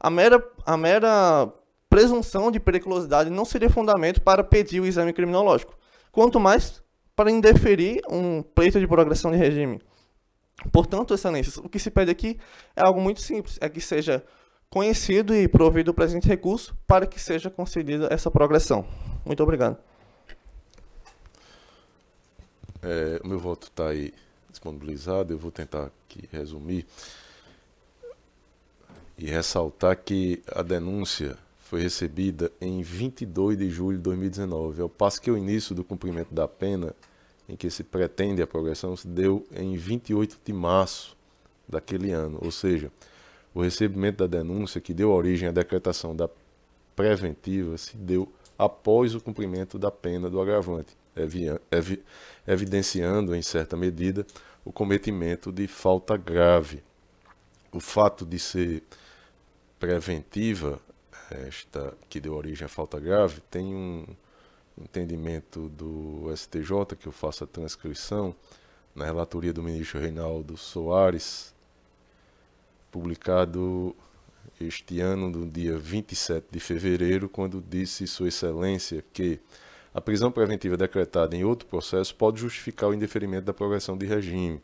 S3: a mera, a mera presunção de periculosidade não seria fundamento para pedir o exame criminológico, quanto mais para indeferir um pleito de progressão de regime. Portanto, excelências, o que se pede aqui é algo muito simples, é que seja conhecido e provido o presente recurso para que seja concedida essa progressão. Muito obrigado.
S1: É, o meu voto está aí disponibilizado, eu vou tentar aqui resumir e ressaltar que a denúncia foi recebida em 22 de julho de 2019, ao passo que o início do cumprimento da pena, em que se pretende a progressão, se deu em 28 de março daquele ano, ou seja, o recebimento da denúncia que deu origem à decretação da preventiva se deu após o cumprimento da pena do agravante evidenciando, em certa medida, o cometimento de falta grave. O fato de ser preventiva, esta que deu origem à falta grave, tem um entendimento do STJ, que eu faço a transcrição, na relatoria do ministro Reinaldo Soares, publicado este ano, no dia 27 de fevereiro, quando disse Sua Excelência que a prisão preventiva decretada em outro processo pode justificar o indeferimento da progressão de regime,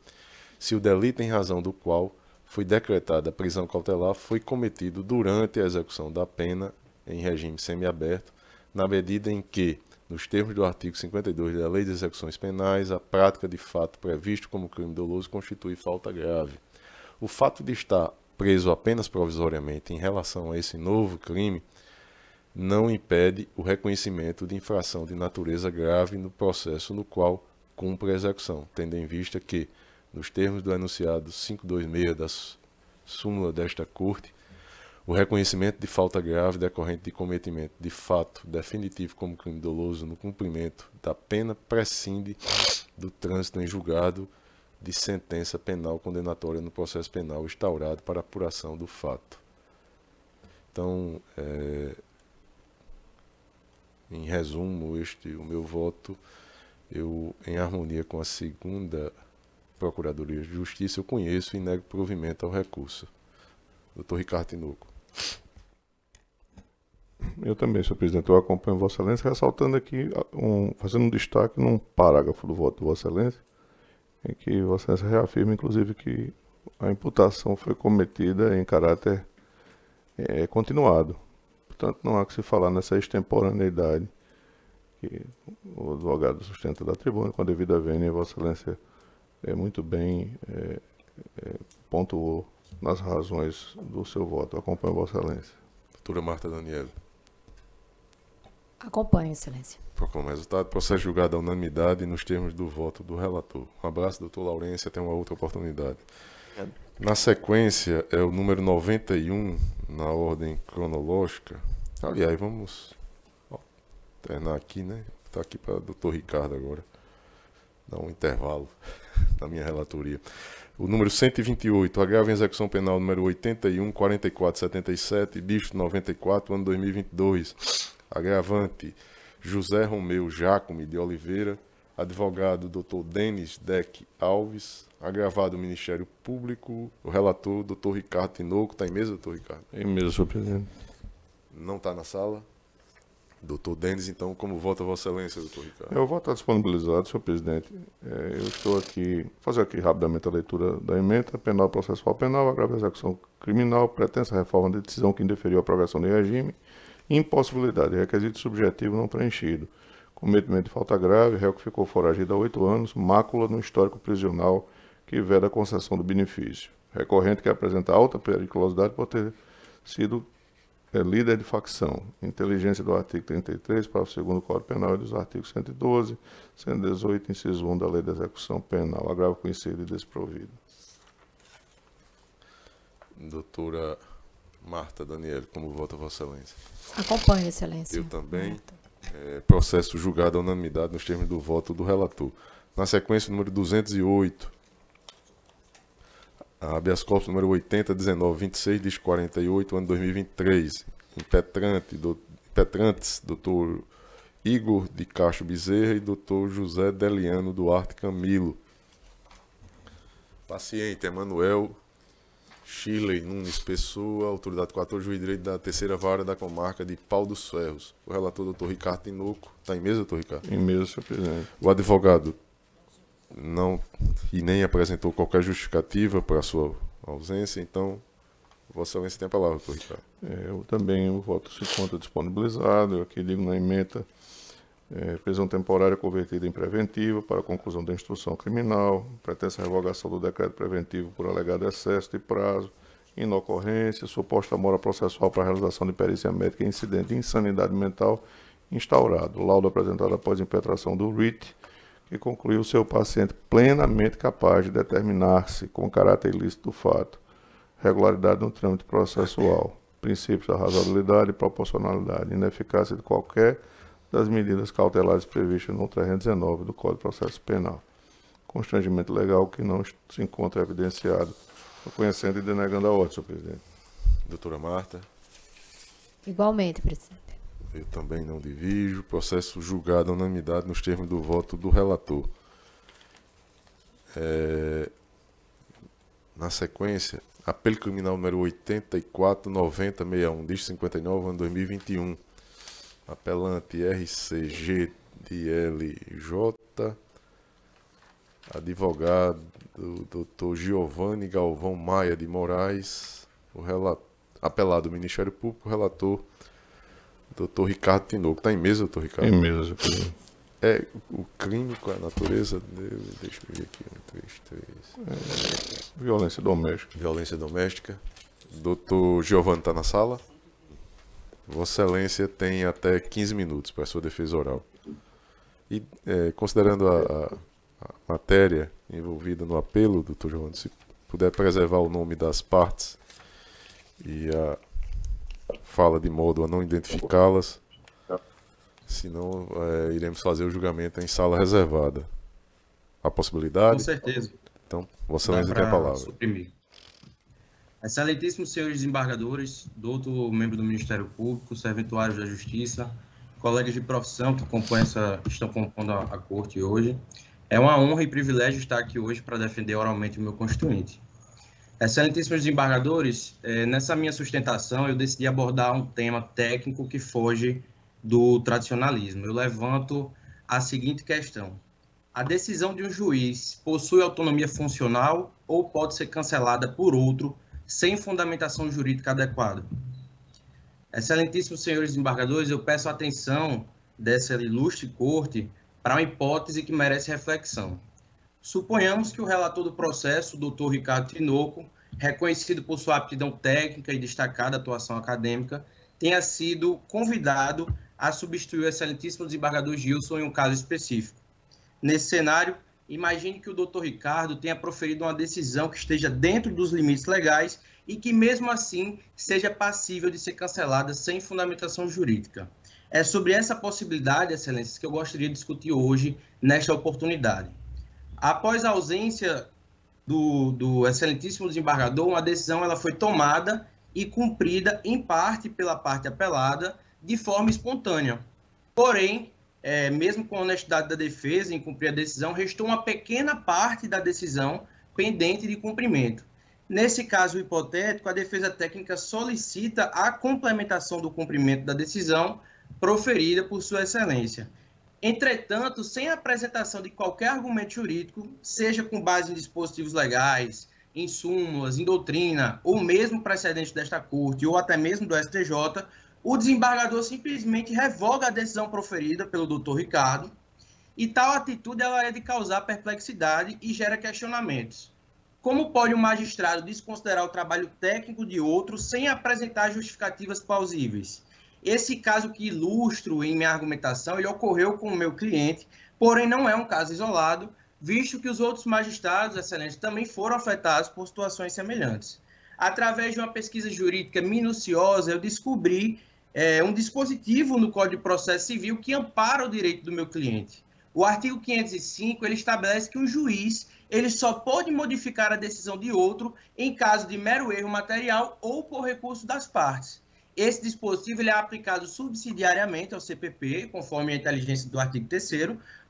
S1: se o delito em razão do qual foi decretada a prisão cautelar foi cometido durante a execução da pena em regime semiaberto, na medida em que, nos termos do artigo 52 da Lei de Execuções Penais, a prática de fato previsto como crime doloso constitui falta grave. O fato de estar preso apenas provisoriamente em relação a esse novo crime não impede o reconhecimento de infração de natureza grave no processo no qual cumpre a execução, tendo em vista que, nos termos do enunciado 526 da súmula desta Corte, o reconhecimento de falta grave decorrente de cometimento de fato definitivo como crime doloso no cumprimento da pena prescinde do trânsito em julgado de sentença penal condenatória no processo penal instaurado para apuração do fato. Então, é, em resumo, este o meu voto, eu em harmonia com a segunda Procuradoria de Justiça, eu conheço e nego provimento ao recurso. Doutor Ricardo Tinoco.
S5: Eu também, senhor presidente. Eu acompanho Vossa Excelência, ressaltando aqui, um, fazendo um destaque num parágrafo do voto de Vossa Excelência, em que Vossa Excelência reafirma, inclusive, que a imputação foi cometida em caráter é, continuado. Portanto, não há que se falar nessa extemporaneidade que o advogado sustenta da tribuna, com a devida vênia, Vossa Excelência é muito bem é, é, pontuou nas razões do seu voto. Acompanho
S1: Vossa Excelência. Doutora Marta Daniela.
S2: Acompanho, Excelência.
S1: Proclamo o resultado. Processo julgado à unanimidade nos termos do voto do relator. Um abraço, doutor Laurência. Até uma outra oportunidade. Obrigado. Na sequência é o número 91 na ordem cronológica. Aliás, vamos alternar terminar aqui, né? Está aqui para o Dr. Ricardo agora. Dar um intervalo na minha relatoria. O número 128, agravo em execução penal número 81, 44, 77, bicho 94, ano 2022. Agravante, José Romeu Jacome de Oliveira, advogado Dr. Denis Deck Alves, agravado o Ministério Público, o relator, doutor Ricardo Tinoco, está em mesa, doutor Ricardo? Em mesa, senhor presidente. Não está na sala? Doutor Denis, então, como vota Vossa Excelência, doutor Ricardo? Eu
S5: voto disponibilizado, senhor presidente. É, eu estou aqui, fazer aqui rapidamente a leitura da emenda, penal processual penal, agravo execução criminal, pretensa reforma de decisão que indeferiu a aprovação do regime, impossibilidade, requisito subjetivo não preenchido, cometimento de falta grave, réu que ficou foragido há oito anos, mácula no histórico prisional que veda a concessão do benefício. Recorrente que apresenta alta periculosidade por ter sido é, líder de facção. Inteligência do artigo 33, parágrafo 2 segundo Código Penal e dos artigos 112, 118, inciso 1 da Lei de Execução Penal. Agravo conhecido e
S1: desprovido. Doutora Marta Daniel, como vota Vossa Excelência? Acompanho, Excelência. Eu também. É, processo julgado à unanimidade nos termos do voto do relator. Na sequência, número 208, a habeas corpus número 8019 26 diz 48, ano 2023. Impetrante, do, impetrantes, doutor Igor de Castro Bezerra e doutor José Deliano Duarte Camilo. Paciente Emanuel Chile Nunes Pessoa, autoridade 14, juiz de direito da terceira vara da comarca de Pau dos Ferros. O relator, doutor Ricardo Tinoco. Está em mesa, doutor Ricardo? Em mesa, senhor presidente. O advogado, não e nem apresentou qualquer justificativa para sua ausência, então Vossa Excelência tem a palavra, Ricardo.
S5: É, eu também, o voto se conta disponibilizado, eu aqui digo na emenda, é, prisão temporária convertida em preventiva para conclusão da instrução criminal, pretensa revogação do decreto preventivo por alegado excesso de prazo, inocorrência, suposta mora processual para realização de perícia médica em incidente de insanidade mental instaurado, laudo apresentado após impetração do RIT, que concluiu seu paciente plenamente capaz de determinar-se com caráter ilícito do fato, regularidade no trâmite processual, princípios da razoabilidade e proporcionalidade, ineficácia de qualquer das medidas cautelares previstas no 319 do Código de Processo Penal, constrangimento legal que não se encontra evidenciado, reconhecendo e denegando a ordem, senhor presidente. Doutora Marta.
S2: Igualmente, presidente.
S1: Eu também não divijo. Processo julgado à unanimidade nos termos do voto do relator. É... Na sequência, apelo criminal número 849061, diz 59, ano 2021. Apelante RCG DLJ, advogado Dr. Giovanni Galvão Maia de Moraes, o relator, apelado do Ministério Público, relator Doutor Ricardo Tinoco. Tá em mesa, doutor Ricardo? Em mesa, É, o clínico, com a natureza dele, deixa eu ver aqui, um, dois, três. É, violência doméstica. Violência doméstica. Doutor Giovanni está na sala? Vossa Excelência tem até 15 minutos para sua defesa oral. E é, considerando a, a, a, matéria envolvida no apelo, doutor Giovanni, se puder preservar o nome das partes e a, fala de modo a não identificá-las, tá. senão é, eh, iremos fazer o julgamento em sala reservada. A possibilidade? Com certeza. Então, Vossa Excelência tem a palavra. Suprimir.
S4: Excelentíssimos senhores desembargadores, doutor membro do Ministério Público, serventuários da Justiça, colegas de profissão que compõem essa, estão compondo a, a corte hoje. É uma honra e privilégio estar aqui hoje para defender oralmente o meu constituinte. Excelentíssimos desembargadores, é, nessa minha sustentação eu decidi abordar um tema técnico que foge do tradicionalismo. Eu levanto a seguinte questão: a decisão de um juiz possui autonomia funcional ou pode ser cancelada por outro sem fundamentação jurídica adequada? Excelentíssimos senhores desembargadores, eu peço a atenção dessa ilustre corte para uma hipótese que merece reflexão. Suponhamos que o relator do processo, o doutor Ricardo Tinoco, reconhecido por sua aptidão técnica e destacada atuação acadêmica, tenha sido convidado a substituir o excelentíssimo desembargador Gilson em um caso específico. Nesse cenário, imagine que o doutor Ricardo tenha proferido uma decisão que esteja dentro dos limites legais e que, mesmo assim, seja passível de ser cancelada sem fundamentação jurídica. É sobre essa possibilidade, excelências, que eu gostaria de discutir hoje, nesta oportunidade. Após a ausência do, do excelentíssimo desembargador, uma decisão ela foi tomada e cumprida em parte pela parte apelada de forma espontânea. Porém, é, mesmo com a honestidade da defesa em cumprir a decisão, restou uma pequena parte da decisão pendente de cumprimento. Nesse caso hipotético, a defesa técnica solicita a complementação do cumprimento da decisão proferida por Sua Excelência. Entretanto, sem apresentação de qualquer argumento jurídico, seja com base em dispositivos legais, em súmulas, em doutrina, ou mesmo precedente desta Corte, ou até mesmo do STJ, o desembargador simplesmente revoga a decisão proferida pelo doutor Ricardo, e tal atitude ela é de causar perplexidade e gera questionamentos. Como pode um magistrado desconsiderar o trabalho técnico de outro sem apresentar justificativas plausíveis? Esse caso que ilustro em minha argumentação, ele ocorreu com o meu cliente, porém não é um caso isolado, visto que os outros magistrados excelentes também foram afetados por situações semelhantes. Através de uma pesquisa jurídica minuciosa, eu descobri é, um dispositivo no Código de Processo Civil que ampara o direito do meu cliente. O artigo 505 ele estabelece que o juiz ele só pode modificar a decisão de outro em caso de mero erro material ou por recurso das partes. Esse dispositivo ele é aplicado subsidiariamente ao CPP, conforme a inteligência do artigo 3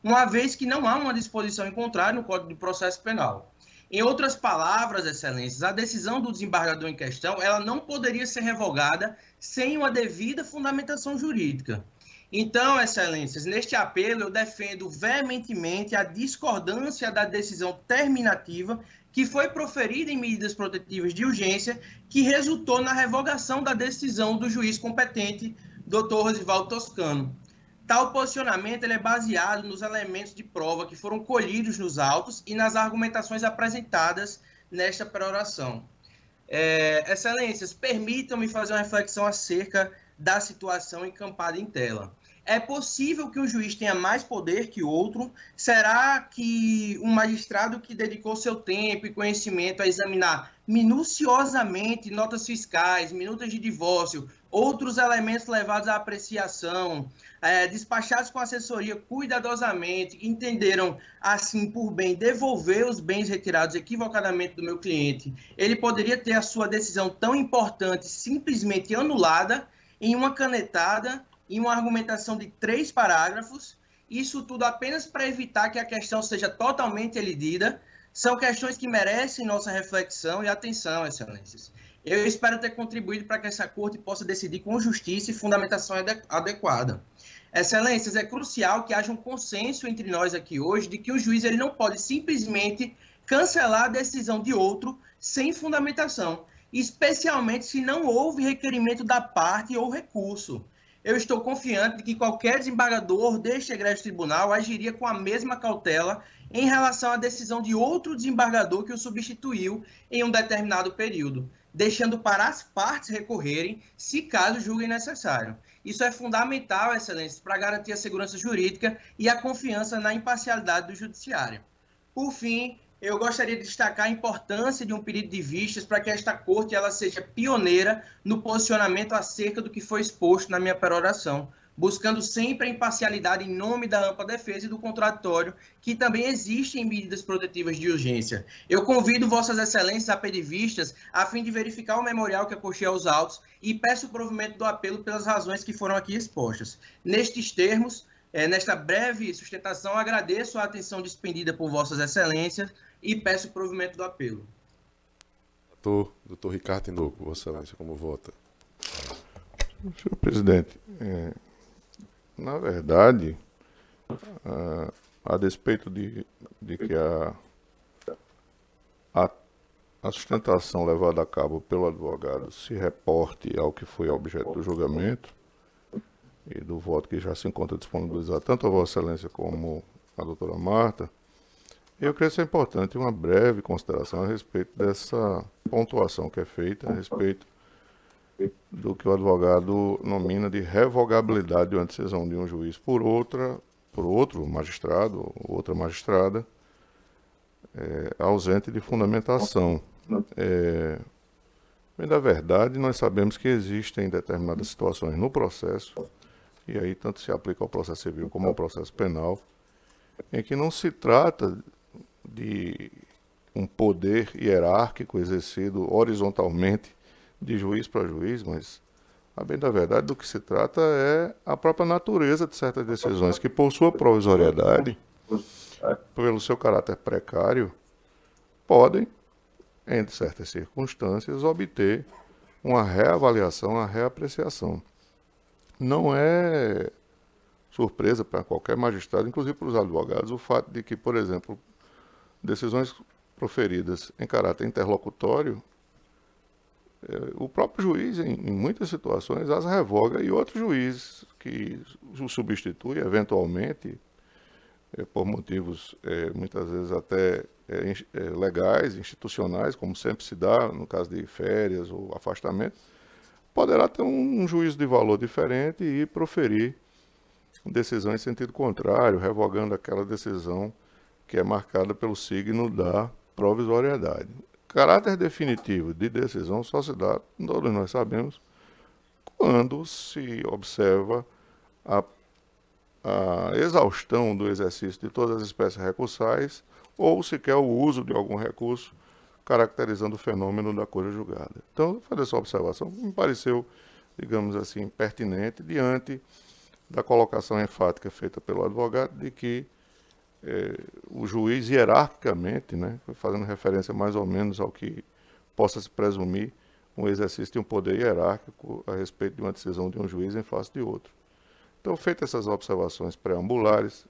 S4: uma vez que não há uma disposição em contrário no Código de Processo Penal. Em outras palavras, excelências, a decisão do desembargador em questão, ela não poderia ser revogada sem uma devida fundamentação jurídica. Então, excelências, neste apelo eu defendo veementemente a discordância da decisão terminativa que foi proferida em medidas protetivas de urgência, que resultou na revogação da decisão do juiz competente, doutor Rosivaldo Toscano. Tal posicionamento é baseado nos elementos de prova que foram colhidos nos autos e nas argumentações apresentadas nesta peroração. É, excelências, permitam-me fazer uma reflexão acerca da situação encampada em tela. É possível que um juiz tenha mais poder que outro? Será que um magistrado que dedicou seu tempo e conhecimento a examinar minuciosamente notas fiscais, minutas de divórcio, outros elementos levados à apreciação, é, despachados com assessoria cuidadosamente, entenderam assim por bem devolver os bens retirados equivocadamente do meu cliente, ele poderia ter a sua decisão tão importante simplesmente anulada em uma canetada em uma argumentação de três parágrafos, isso tudo apenas para evitar que a questão seja totalmente elidida, são questões que merecem nossa reflexão e atenção, excelências. Eu espero ter contribuído para que essa corte possa decidir com justiça e fundamentação adequada. Excelências, é crucial que haja um consenso entre nós aqui hoje de que o juiz ele não pode simplesmente cancelar a decisão de outro sem fundamentação, especialmente se não houve requerimento da parte ou recurso eu estou confiante de que qualquer desembargador deste egresso tribunal agiria com a mesma cautela em relação à decisão de outro desembargador que o substituiu em um determinado período, deixando para as partes recorrerem, se caso julguem necessário. Isso é fundamental, excelência, para garantir a segurança jurídica e a confiança na imparcialidade do judiciário. Por fim, eu gostaria de destacar a importância de um pedido de vistas para que esta corte ela seja pioneira no posicionamento acerca do que foi exposto na minha peroração, buscando sempre a imparcialidade em nome da ampla defesa e do contraditório, que também existe em medidas protetivas de urgência. Eu convido vossas excelências a pedir vistas a fim de verificar o memorial que acochei aos autos e peço o provimento do apelo pelas razões que foram aqui expostas. Nestes termos, é, nesta breve sustentação, agradeço a atenção dispendida por vossas excelências e peço o provimento do
S1: apelo. Doutor, doutor Ricardo Tinoco, Vossa Excelência, como vota?
S5: Senhor presidente, é, na verdade, a, a despeito de, de que a, a, a, sustentação levada a cabo pelo advogado se reporte ao que foi objeto do julgamento e do voto que já se encontra disponibilizado tanto a Vossa Excelência como a doutora Marta, eu creio ser é importante uma breve consideração a respeito dessa pontuação que é feita a respeito do que o advogado nomina de revogabilidade de uma decisão de um juiz por outra, por outro magistrado ou outra magistrada, é, ausente de fundamentação. É, bem, da verdade, nós sabemos que existem determinadas situações no processo, e aí tanto se aplica ao processo civil como ao processo penal, em que não se trata de um poder hierárquico exercido horizontalmente de juiz para juiz, mas a bem da verdade do que se trata é a própria natureza de certas decisões que por sua provisoriedade, pelo seu caráter precário, podem, em certas circunstâncias, obter uma reavaliação, uma reapreciação. Não é surpresa para qualquer magistrado, inclusive para os advogados, o fato de que, por exemplo, decisões proferidas em caráter interlocutório, é, o próprio juiz, em, em, muitas situações, as revoga e outro juiz que o substitui, eventualmente, é, por motivos é, muitas vezes até legais, institucionais, como sempre se dá no caso de férias ou afastamento, poderá ter um, um juízo de valor diferente e proferir decisão em sentido contrário, revogando aquela decisão que é marcada pelo signo da provisoriedade. Caráter definitivo de decisão só se dá, todos nós sabemos, quando se observa a, a exaustão do exercício de todas as espécies recursais ou sequer o uso de algum recurso caracterizando o fenômeno da coisa julgada. Então, fazer essa observação me pareceu, digamos assim, pertinente diante da colocação enfática feita pelo advogado de que é, o juiz hierarquicamente, né, fazendo referência mais ou menos ao que possa se presumir um exercício de um poder hierárquico a respeito de uma decisão de um juiz em face de outro. Então, feitas essas observações preambulares,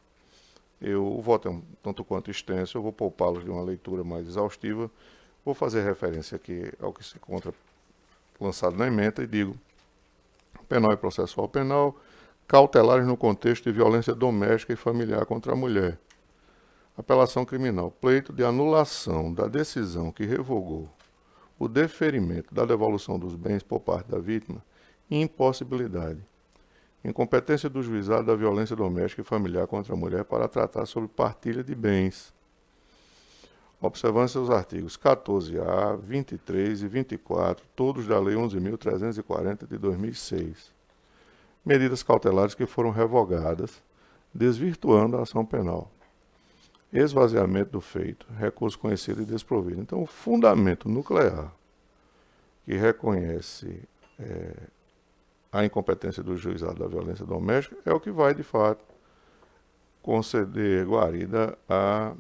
S5: eu, o voto é um tanto quanto extenso, eu vou poupá-los de uma leitura mais exaustiva, vou fazer referência aqui ao que se encontra lançado na emenda e digo, penal e processual penal, cautelares no contexto de violência doméstica e familiar contra a mulher. Apelação criminal. Pleito de anulação da decisão que revogou o deferimento da devolução dos bens por parte da vítima e impossibilidade. Incompetência do juizado da violência doméstica e familiar contra a mulher para tratar sobre partilha de bens. Observância dos artigos 14A, 23 e 24, todos da Lei 11.340 de 2006. Medidas cautelares que foram revogadas, desvirtuando a ação penal esvaziamento do feito, recurso conhecido e desprovido. Então, o fundamento nuclear que reconhece é, a incompetência do juizado da violência doméstica é o que vai, de fato, conceder guarida a,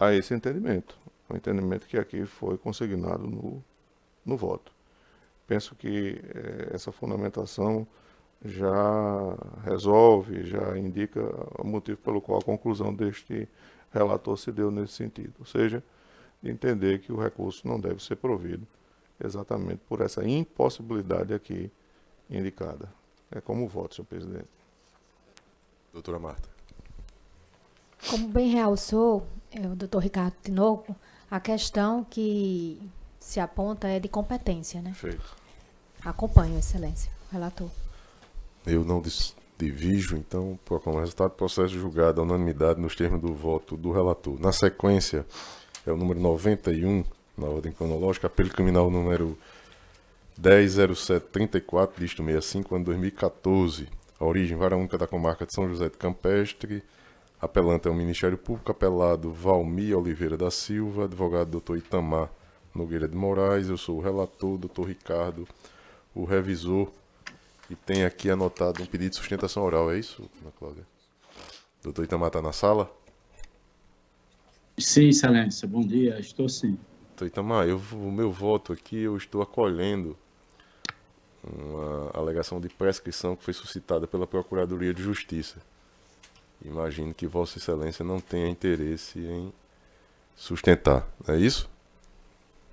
S5: a esse entendimento. O entendimento que aqui foi consignado no, no voto. Penso que é, essa fundamentação já resolve, já indica o motivo pelo qual a conclusão deste relator se deu nesse sentido. Ou seja, entender que o recurso não deve ser provido exatamente por essa impossibilidade aqui indicada. É como voto, senhor presidente. Doutora Marta.
S2: Como bem realçou é, o doutor Ricardo Tinoco, a questão que se aponta é de competência, né? Feito. Acompanho, excelência, relator
S1: eu não divijo, então como resultado do processo julgado à unanimidade nos termos do voto do relator. Na sequência, é o número 91, na ordem cronológica, apelo criminal número 100734, disto 65, ano 2014. A origem, vara única da comarca de São José de Campestre. Apelante é o Ministério Público, apelado Valmir Oliveira da Silva, advogado doutor Itamar Nogueira de Moraes, eu sou o relator, doutor Ricardo, o revisor e tem aqui anotado um pedido de sustentação oral, é isso, Ana Cláudia? Doutor Itamar está na sala?
S4: Sim, Excelência, bom dia, estou
S1: sim. Doutor Itamar, eu, o meu voto aqui, eu estou acolhendo uma alegação de prescrição que foi suscitada pela Procuradoria de Justiça. Imagino que Vossa Excelência não tenha interesse em sustentar, é isso?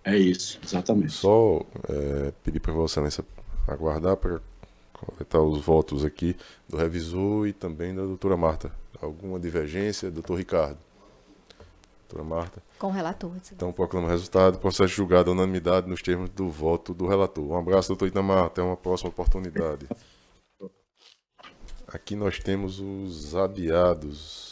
S1: É isso, exatamente. Só é, pedir para Vossa Excelência aguardar para completar os votos aqui do revisor e também da doutora Marta. Alguma divergência, doutor Ricardo? Doutora Marta?
S2: Com o relator. Sim. Então,
S1: proclamo o resultado. Processo julgado a unanimidade nos termos do voto do relator. Um abraço, doutor Itamar. Até uma próxima oportunidade. Aqui nós temos os adiados.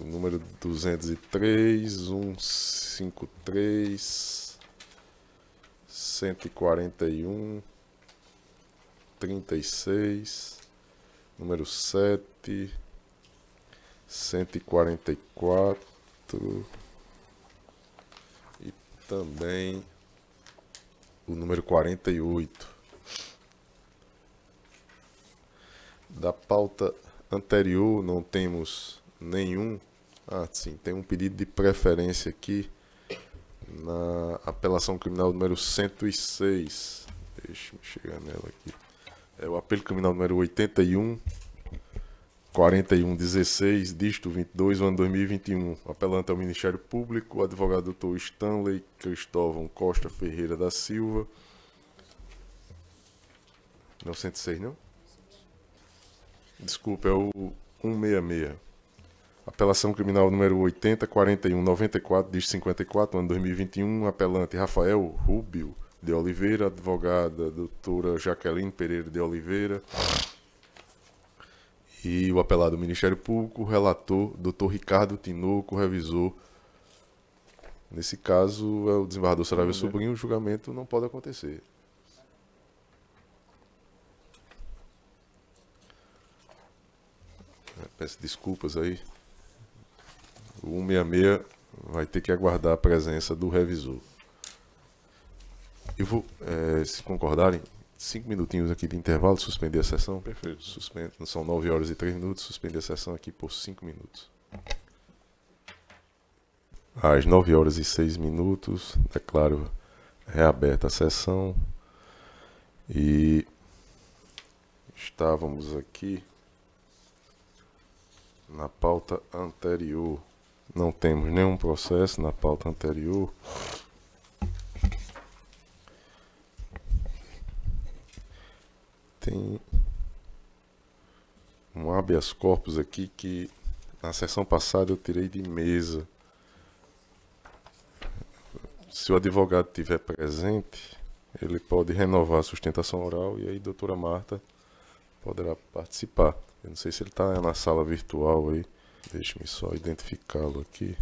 S1: O número 203, 153. 141, 36, número 7, 144 e também o número 48. Da pauta anterior não temos nenhum. Ah, sim, tem um pedido de preferência aqui na apelação criminal número 106. Deixa eu chegar nela aqui. É o apelo criminal número 81 4116, 16, disto 22, ano 2021. Apelante ao é Ministério Público, o advogado doutor Stanley Cristóvão Costa Ferreira da Silva. Não 106, não? Desculpa, é o 166. Apelação criminal número 804194, 41, diz 54, ano 2021. Apelante Rafael Rubio de Oliveira, advogada doutora Jaqueline Pereira de Oliveira. E o apelado do Ministério Público, relator doutor Ricardo Tinoco, revisor. Nesse caso, é o desembargador Saraiva Sobrinho, o julgamento não pode acontecer. É, peço desculpas aí. O 166 vai ter que aguardar a presença do revisor. Eu vou, é, se concordarem, cinco minutinhos aqui de intervalo, suspender a sessão. Perfeito. Suspendo, são 9 horas e 3 minutos, suspender a sessão aqui por cinco minutos. Às 9 horas e 6 minutos, declaro reaberta a sessão. E estávamos aqui na pauta anterior. Não temos nenhum processo na pauta anterior. Tem um habeas corpus aqui que na sessão passada eu tirei de mesa. Se o advogado estiver presente, ele pode renovar a sustentação oral e aí a doutora Marta poderá participar. Eu não sei se ele está na sala virtual aí. Deixe-me só identificá-lo aqui.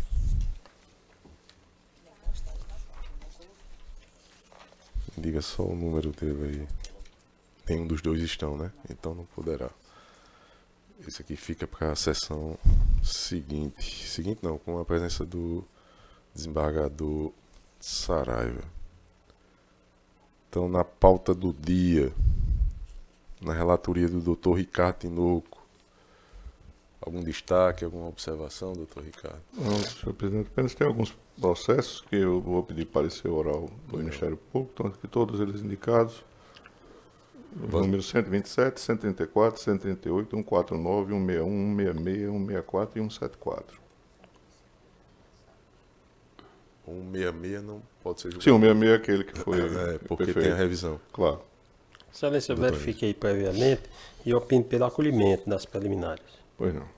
S1: Diga só o número dele aí. Nenhum dos dois estão, né? Então não poderá. Esse aqui fica para a sessão seguinte. Seguinte não, com a presença do desembargador Saraiva. Então na pauta do dia, na relatoria do Dr. Ricardo Tinoco, Algum destaque, alguma observação, doutor Ricardo? Não, senhor presidente,
S5: apenas tem alguns processos que eu vou pedir parecer oral do Ministério Público, tanto que todos eles indicados, Vamos. número 127, 134, 138, 149, 161, 166, 164 e 174.
S1: 166 não pode ser julgado. Sim, 166 é aquele que foi. É, é, porque perfeito. tem a revisão. Claro. Excelência, eu verifiquei previamente e opino pelo acolhimento
S6: das preliminares.
S1: Pois não.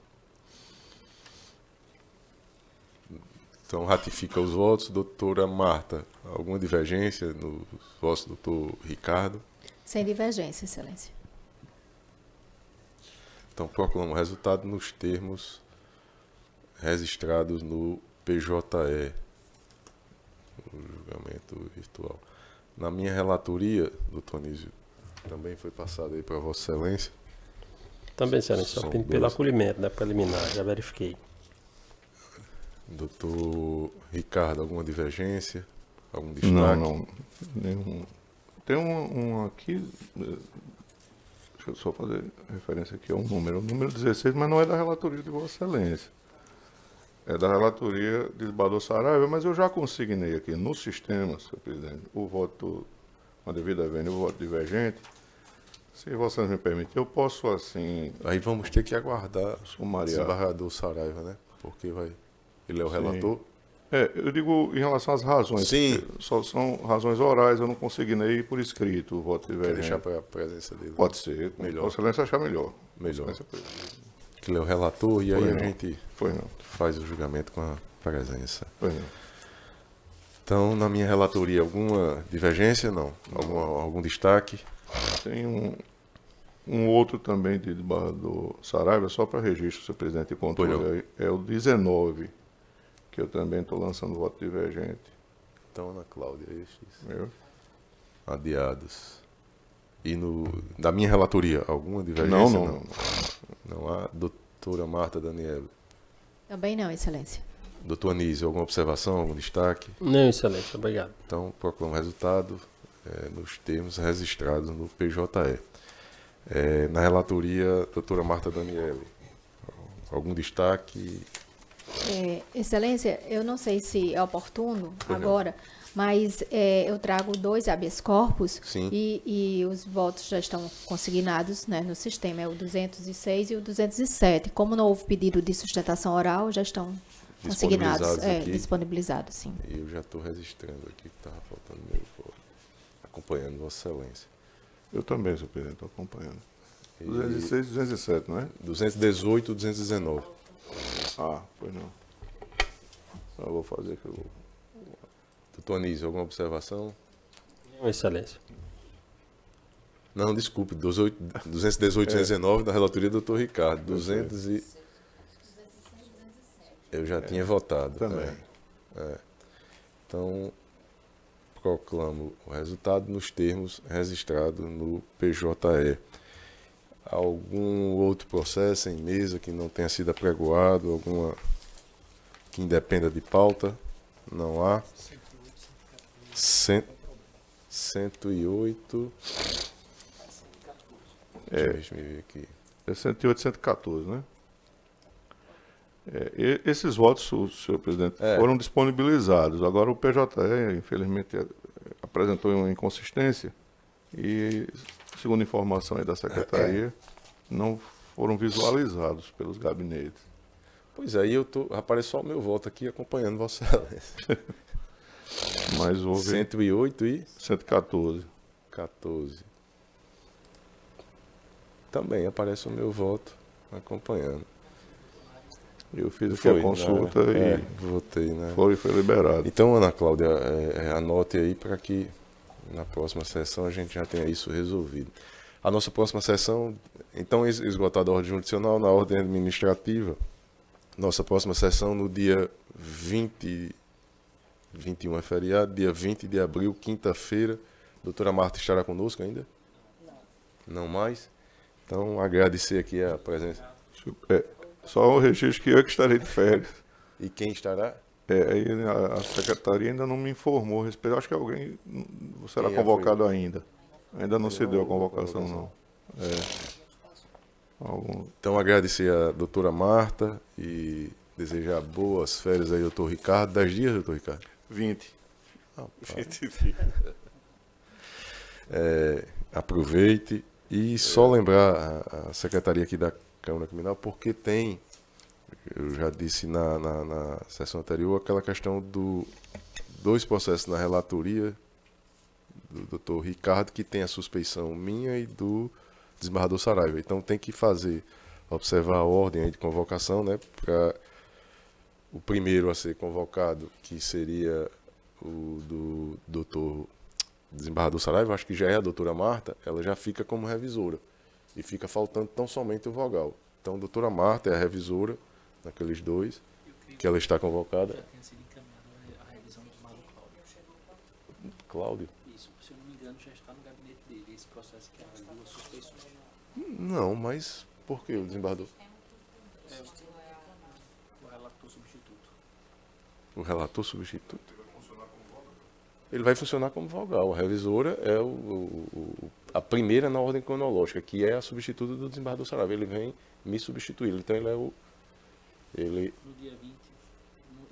S1: Então, ratifica os votos. Doutora Marta, alguma divergência nos votos do doutor Ricardo?
S2: Sem divergência, Excelência.
S1: Então, proclamo o resultado nos termos registrados no PJE, o julgamento virtual. Na minha relatoria, doutor Nísio, também foi passado aí para Vossa Excelência. Também, Excelência, só pelo
S4: acolhimento para né, preliminar, já verifiquei.
S1: Doutor Ricardo, alguma divergência? Algum destaque? Não, não.
S5: Nenhum. Tem um, um aqui. Eh, deixa eu só fazer referência aqui ao número. O número 16, mas não é da relatoria de Vossa Excelência. É da relatoria de Bador Saraiva, mas eu já consignei aqui no sistema, senhor presidente, o voto, uma devida vênia, o voto divergente. Se vocês me permitem, eu posso assim. Aí
S1: vamos ter que aguardar sumariar. o desembargador Saraiva, né? Porque vai. Ele é o Sim. relator?
S5: É, eu digo em relação às razões. Sim. Só são razões orais, eu não consegui nem
S1: por escrito o voto de é deixar para a presença dele? Pode ser. Melhor. Vossa Excelência achar melhor. Melhor. Que ele é o relator e aí a gente faz o julgamento com a presença. Foi não. Então, na minha relatoria, alguma divergência? Não. Algum, algum destaque?
S5: Tem um, um outro também de, do Saraiva, só para registro, seu presidente, controle, é, é o 19 que eu também
S1: estou lançando voto divergente. Então, Ana Cláudia, estes é eu? adiados. E no, da minha relatoria, alguma divergência? Não, não. Não, não há. Doutora Marta Daniela.
S2: Também não, Excelência.
S1: Doutor Anísio, alguma observação, algum destaque? Não, Excelência, obrigado. Então, proclamo o resultado é, nos termos registrados no PJE. É, na relatoria, doutora Marta Daniele, algum destaque?
S2: É, excelência, eu não sei se é oportuno pois uhum. agora, não. mas é, eu trago dois habeas corpus e, e, os votos já estão consignados né, no sistema, é o 206 e o 207. Como não houve pedido de sustentação oral, já estão consignados, é, disponibilizados, sim.
S1: Eu já estou registrando aqui, estava faltando meu voto. Acompanhando Vossa Excelência. Eu também, senhor presidente, estou acompanhando. 206 e 207, não é? 218 e 219. Ah, pois não. Eu vou fazer que eu. Doutor Anísio, alguma observação? Não, Excelência. Não, desculpe, 28, 218, 219 é. da relatoria do doutor Ricardo. 200 e... Eu já é. tinha votado. É. Também. É. Então, proclamo o resultado nos termos registrados no PJE algum outro processo em mesa que não tenha sido apregoado, alguma que independa de pauta? Não há. 108. 108. É, deixa eu ver aqui. É 108,
S5: 114, né? É, esses votos, senhor presidente, é. foram disponibilizados. Agora o PJE, infelizmente, apresentou uma inconsistência e segundo informação aí da secretaria, não foram visualizados
S1: pelos gabinetes. Pois aí é, eu tô, aparece só o meu voto aqui acompanhando Vossa Excelência. Mas houve 108 e 114. 14. Também aparece o meu voto acompanhando. Eu fiz foi, a né? consulta né? e é, votei, né? Foi, foi liberado. Então, Ana Cláudia, é, é anote aí para que na próxima sessão a gente já tenha isso resolvido. A nossa próxima sessão, então esgotada a ordem judicial na ordem administrativa, nossa próxima sessão no dia 20, 21 é feriado, dia 20 de abril, quinta-feira. Doutora Marta estará conosco ainda? Não. Não mais? Então, agradecer aqui a presença. É, só um registro que eu que estarei de férias. E quem estará?
S5: É, né, a secretaria ainda não me informou a respeito. Acho que alguém hum, será é, convocado ainda. Ainda não se deu a convocação, não.
S1: É. Algum... Então, agradecer a doutora Marta e desejar boas férias aí, doutor Ricardo. Dez dias, doutor Ricardo? Vinte.
S5: Ah, 20 dias.
S1: É, aproveite e só é. lembrar a, a secretaria aqui da Câmara Criminal, porque tem eu já disse na, na, na sessão anterior aquela questão do dois processos na relatoria do doutor Ricardo que tem a suspeição minha e do desembargador Saraiva. Então tem que fazer, observar a ordem de convocação, né? Para o primeiro a ser convocado, que seria o do doutor desembargador Saraiva, acho que já é a doutora Marta, ela já fica como revisora. E fica faltando tão somente o vogal. Então, doutora Marta é a revisora naqueles dois, que ela está convocada. Já tinha sido
S4: encaminhada a revisão do Mário Cláudio. Cláudio? Isso, se eu não me engano, já está no gabinete dele, esse processo que arregula as suspeições.
S1: Não, mas por que o desembargador?
S4: É, o relator substituto.
S1: O relator substituto? Ele vai funcionar como vogal. A revisora é o, o, a primeira na ordem cronológica, que é a substituta do desembargador Saraiva. Ele vem me substituir. Então, ele é o, ele... No dia 20,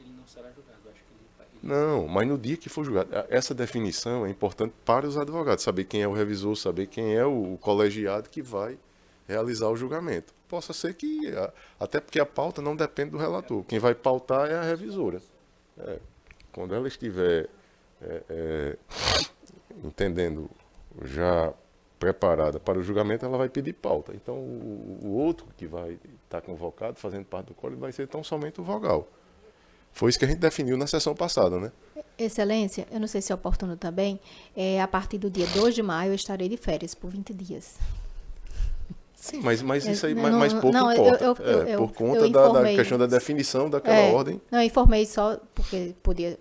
S1: ele não será julgado. Acho que ele... Não, mas no dia que for julgado. Essa definição é importante para os advogados, saber quem é o revisor, saber quem é o colegiado que vai realizar o julgamento. Possa ser que, até porque a pauta não depende do relator. Quem vai pautar é a revisora. É, quando ela estiver é, é, entendendo já preparada para o julgamento, ela vai pedir pauta. Então, o, o outro que vai estar tá convocado, fazendo parte do código, vai ser tão somente o vogal. Foi isso que a gente definiu na sessão passada, né?
S2: Excelência, eu não sei se é oportuno também, é, a partir do dia 2 de maio eu estarei de férias por 20 dias.
S1: Sim, mas, mas isso aí é, não, mais, pouco não, importa. Eu, eu, é, eu, por conta da, da, questão da definição daquela é, ordem.
S2: Não, eu informei só porque podia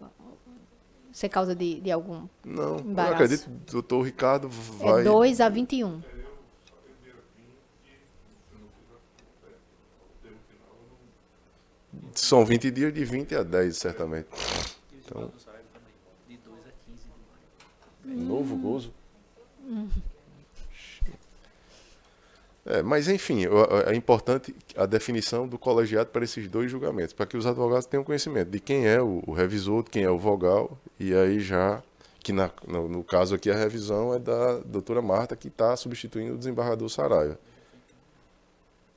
S2: ser causa de, de algum Não, embaraço? eu acredito
S1: doutor Ricardo é vai... É 2
S2: a 21.
S1: São 20 dias de 20 a 10, certamente. Então...
S4: De 2 a 15 de maio. Novo gozo?
S1: Hum. É, mas, enfim, é, é importante a definição do colegiado para esses dois julgamentos, para que os advogados tenham conhecimento de quem é o, revisor, de quem é o vogal, e aí já, que na, no, no, caso aqui a revisão é da doutora Marta, que está substituindo o desembargador Saraiva.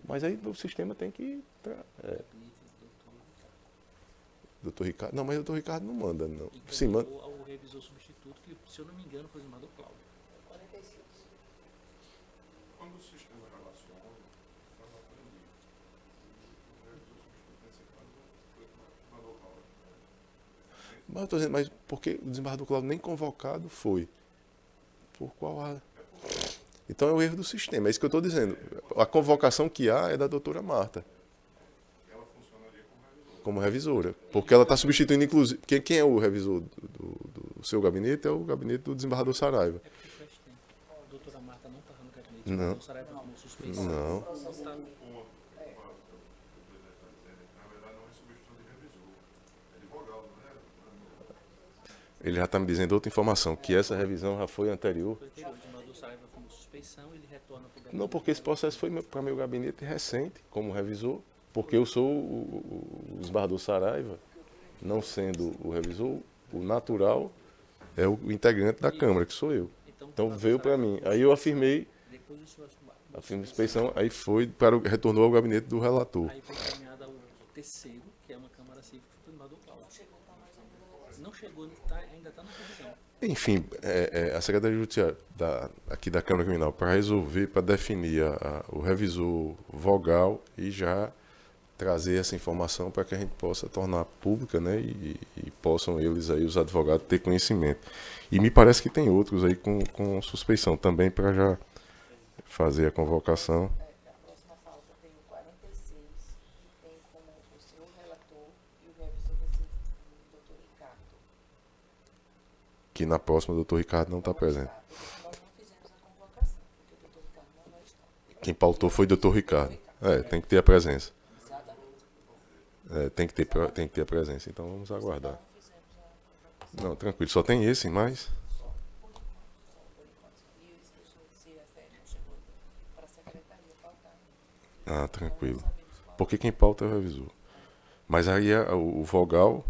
S1: Mas aí o sistema tem que... É. Doutor Ricardo... Não, mas o doutor Ricardo não manda, não. Sim, manda...
S5: O, o
S6: revisor substituto, que, se eu não me engano, foi o
S1: Mas eu dizendo, mas por que o desembargador Cláudio nem convocado foi? Por qual a... Então é o erro do sistema, é isso que eu estou dizendo. A convocação que há é da doutora Marta. Ela funcionaria como revisora. Porque ela está substituindo, inclusive. Quem, quem é o revisor do, do, do, seu gabinete é o gabinete do desembargador Saraiva. É porque
S3: faz tempo. A doutora Marta não está no gabinete. Não. Então Saraiva é não, não.
S1: ele já está me dizendo outra informação, que essa revisão já foi anterior. Não, porque esse processo foi para meu gabinete recente, como revisor, porque eu sou o, o esbarrador Saraiva, não sendo o revisor, o natural é o integrante da Câmara, que sou eu. Então, então veio para mim. Aí eu afirmei, afirmei inspeção, aí foi, para, retornou ao gabinete do relator.
S2: Aí foi encaminhada o terceiro
S1: Enfim, é, é, a Secretaria Judiciária da, aqui da Câmara Criminal, para resolver, para definir a, a, o revisor vogal e já trazer essa informação para que a gente possa tornar pública, né? E, e, possam eles aí, os advogados, ter conhecimento. E me parece que tem outros aí com, com suspeição também para já fazer a convocação. que na próxima o doutor Ricardo não está presente. Quem pautou foi o doutor Ricardo. É, tem que ter a presença. É, tem, que ter, tem que ter a presença, então vamos aguardar. Não, tranquilo, só tem esse, mais Ah, tranquilo. Porque quem pauta é o revisor. Mas aí é o vogal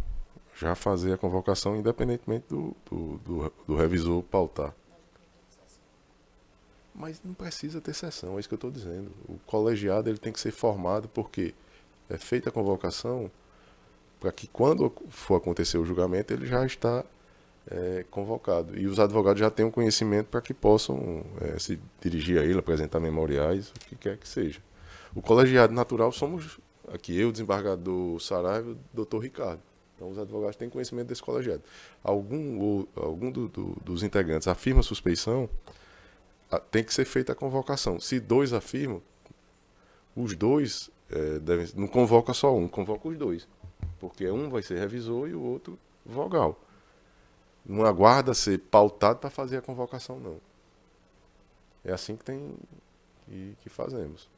S1: já fazer a convocação, independentemente do, do, do, do revisor pautar. Mas não precisa ter sessão, é isso que eu estou dizendo. O colegiado ele tem que ser formado porque é feita a convocação para que quando for acontecer o julgamento ele já está é, convocado. E os advogados já têm o um conhecimento para que possam é, se dirigir a ele, apresentar memoriais, o que quer que seja. O colegiado natural somos aqui eu, desembargador Saraiva, doutor Ricardo. Então, os advogados têm conhecimento desse colegiado. Algum, ou, algum do, do, dos integrantes afirma suspeição, a, tem que ser feita a convocação. Se dois afirmam, os dois é, devem, não convoca só um, convoca os dois. Porque um vai ser revisor e o outro vogal. Não aguarda ser pautado para fazer a convocação, não. É assim que tem e que fazemos.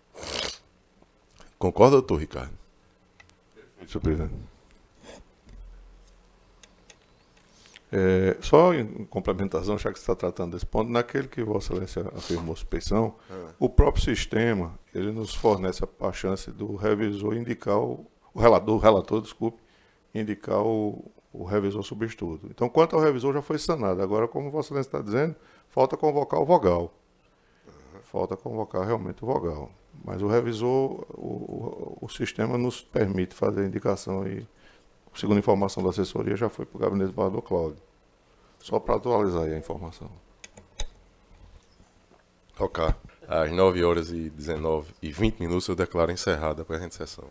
S1: Concorda, doutor Ricardo? Perfeito, presidente.
S5: É, só em complementação, já que você está tratando desse ponto, naquele que Vossa Excelência afirmou suspeição, é. o próprio sistema ele nos fornece a, a chance do revisor indicar o, o relator, o relator, desculpe, indicar o, o revisor substituto. Então, quanto ao revisor, já foi sanado. Agora, como Vossa Excelência está dizendo, falta convocar o vogal. Uhum. Falta convocar realmente o vogal. Mas o revisor, o, o, o sistema nos permite fazer a indicação e segundo a informação da assessoria, já foi para o gabinete do vereador Cláudio. Só para atualizar aí a informação.
S1: Ok. Às 9 horas e 19 e 20 minutos eu declaro encerrada a presente sessão.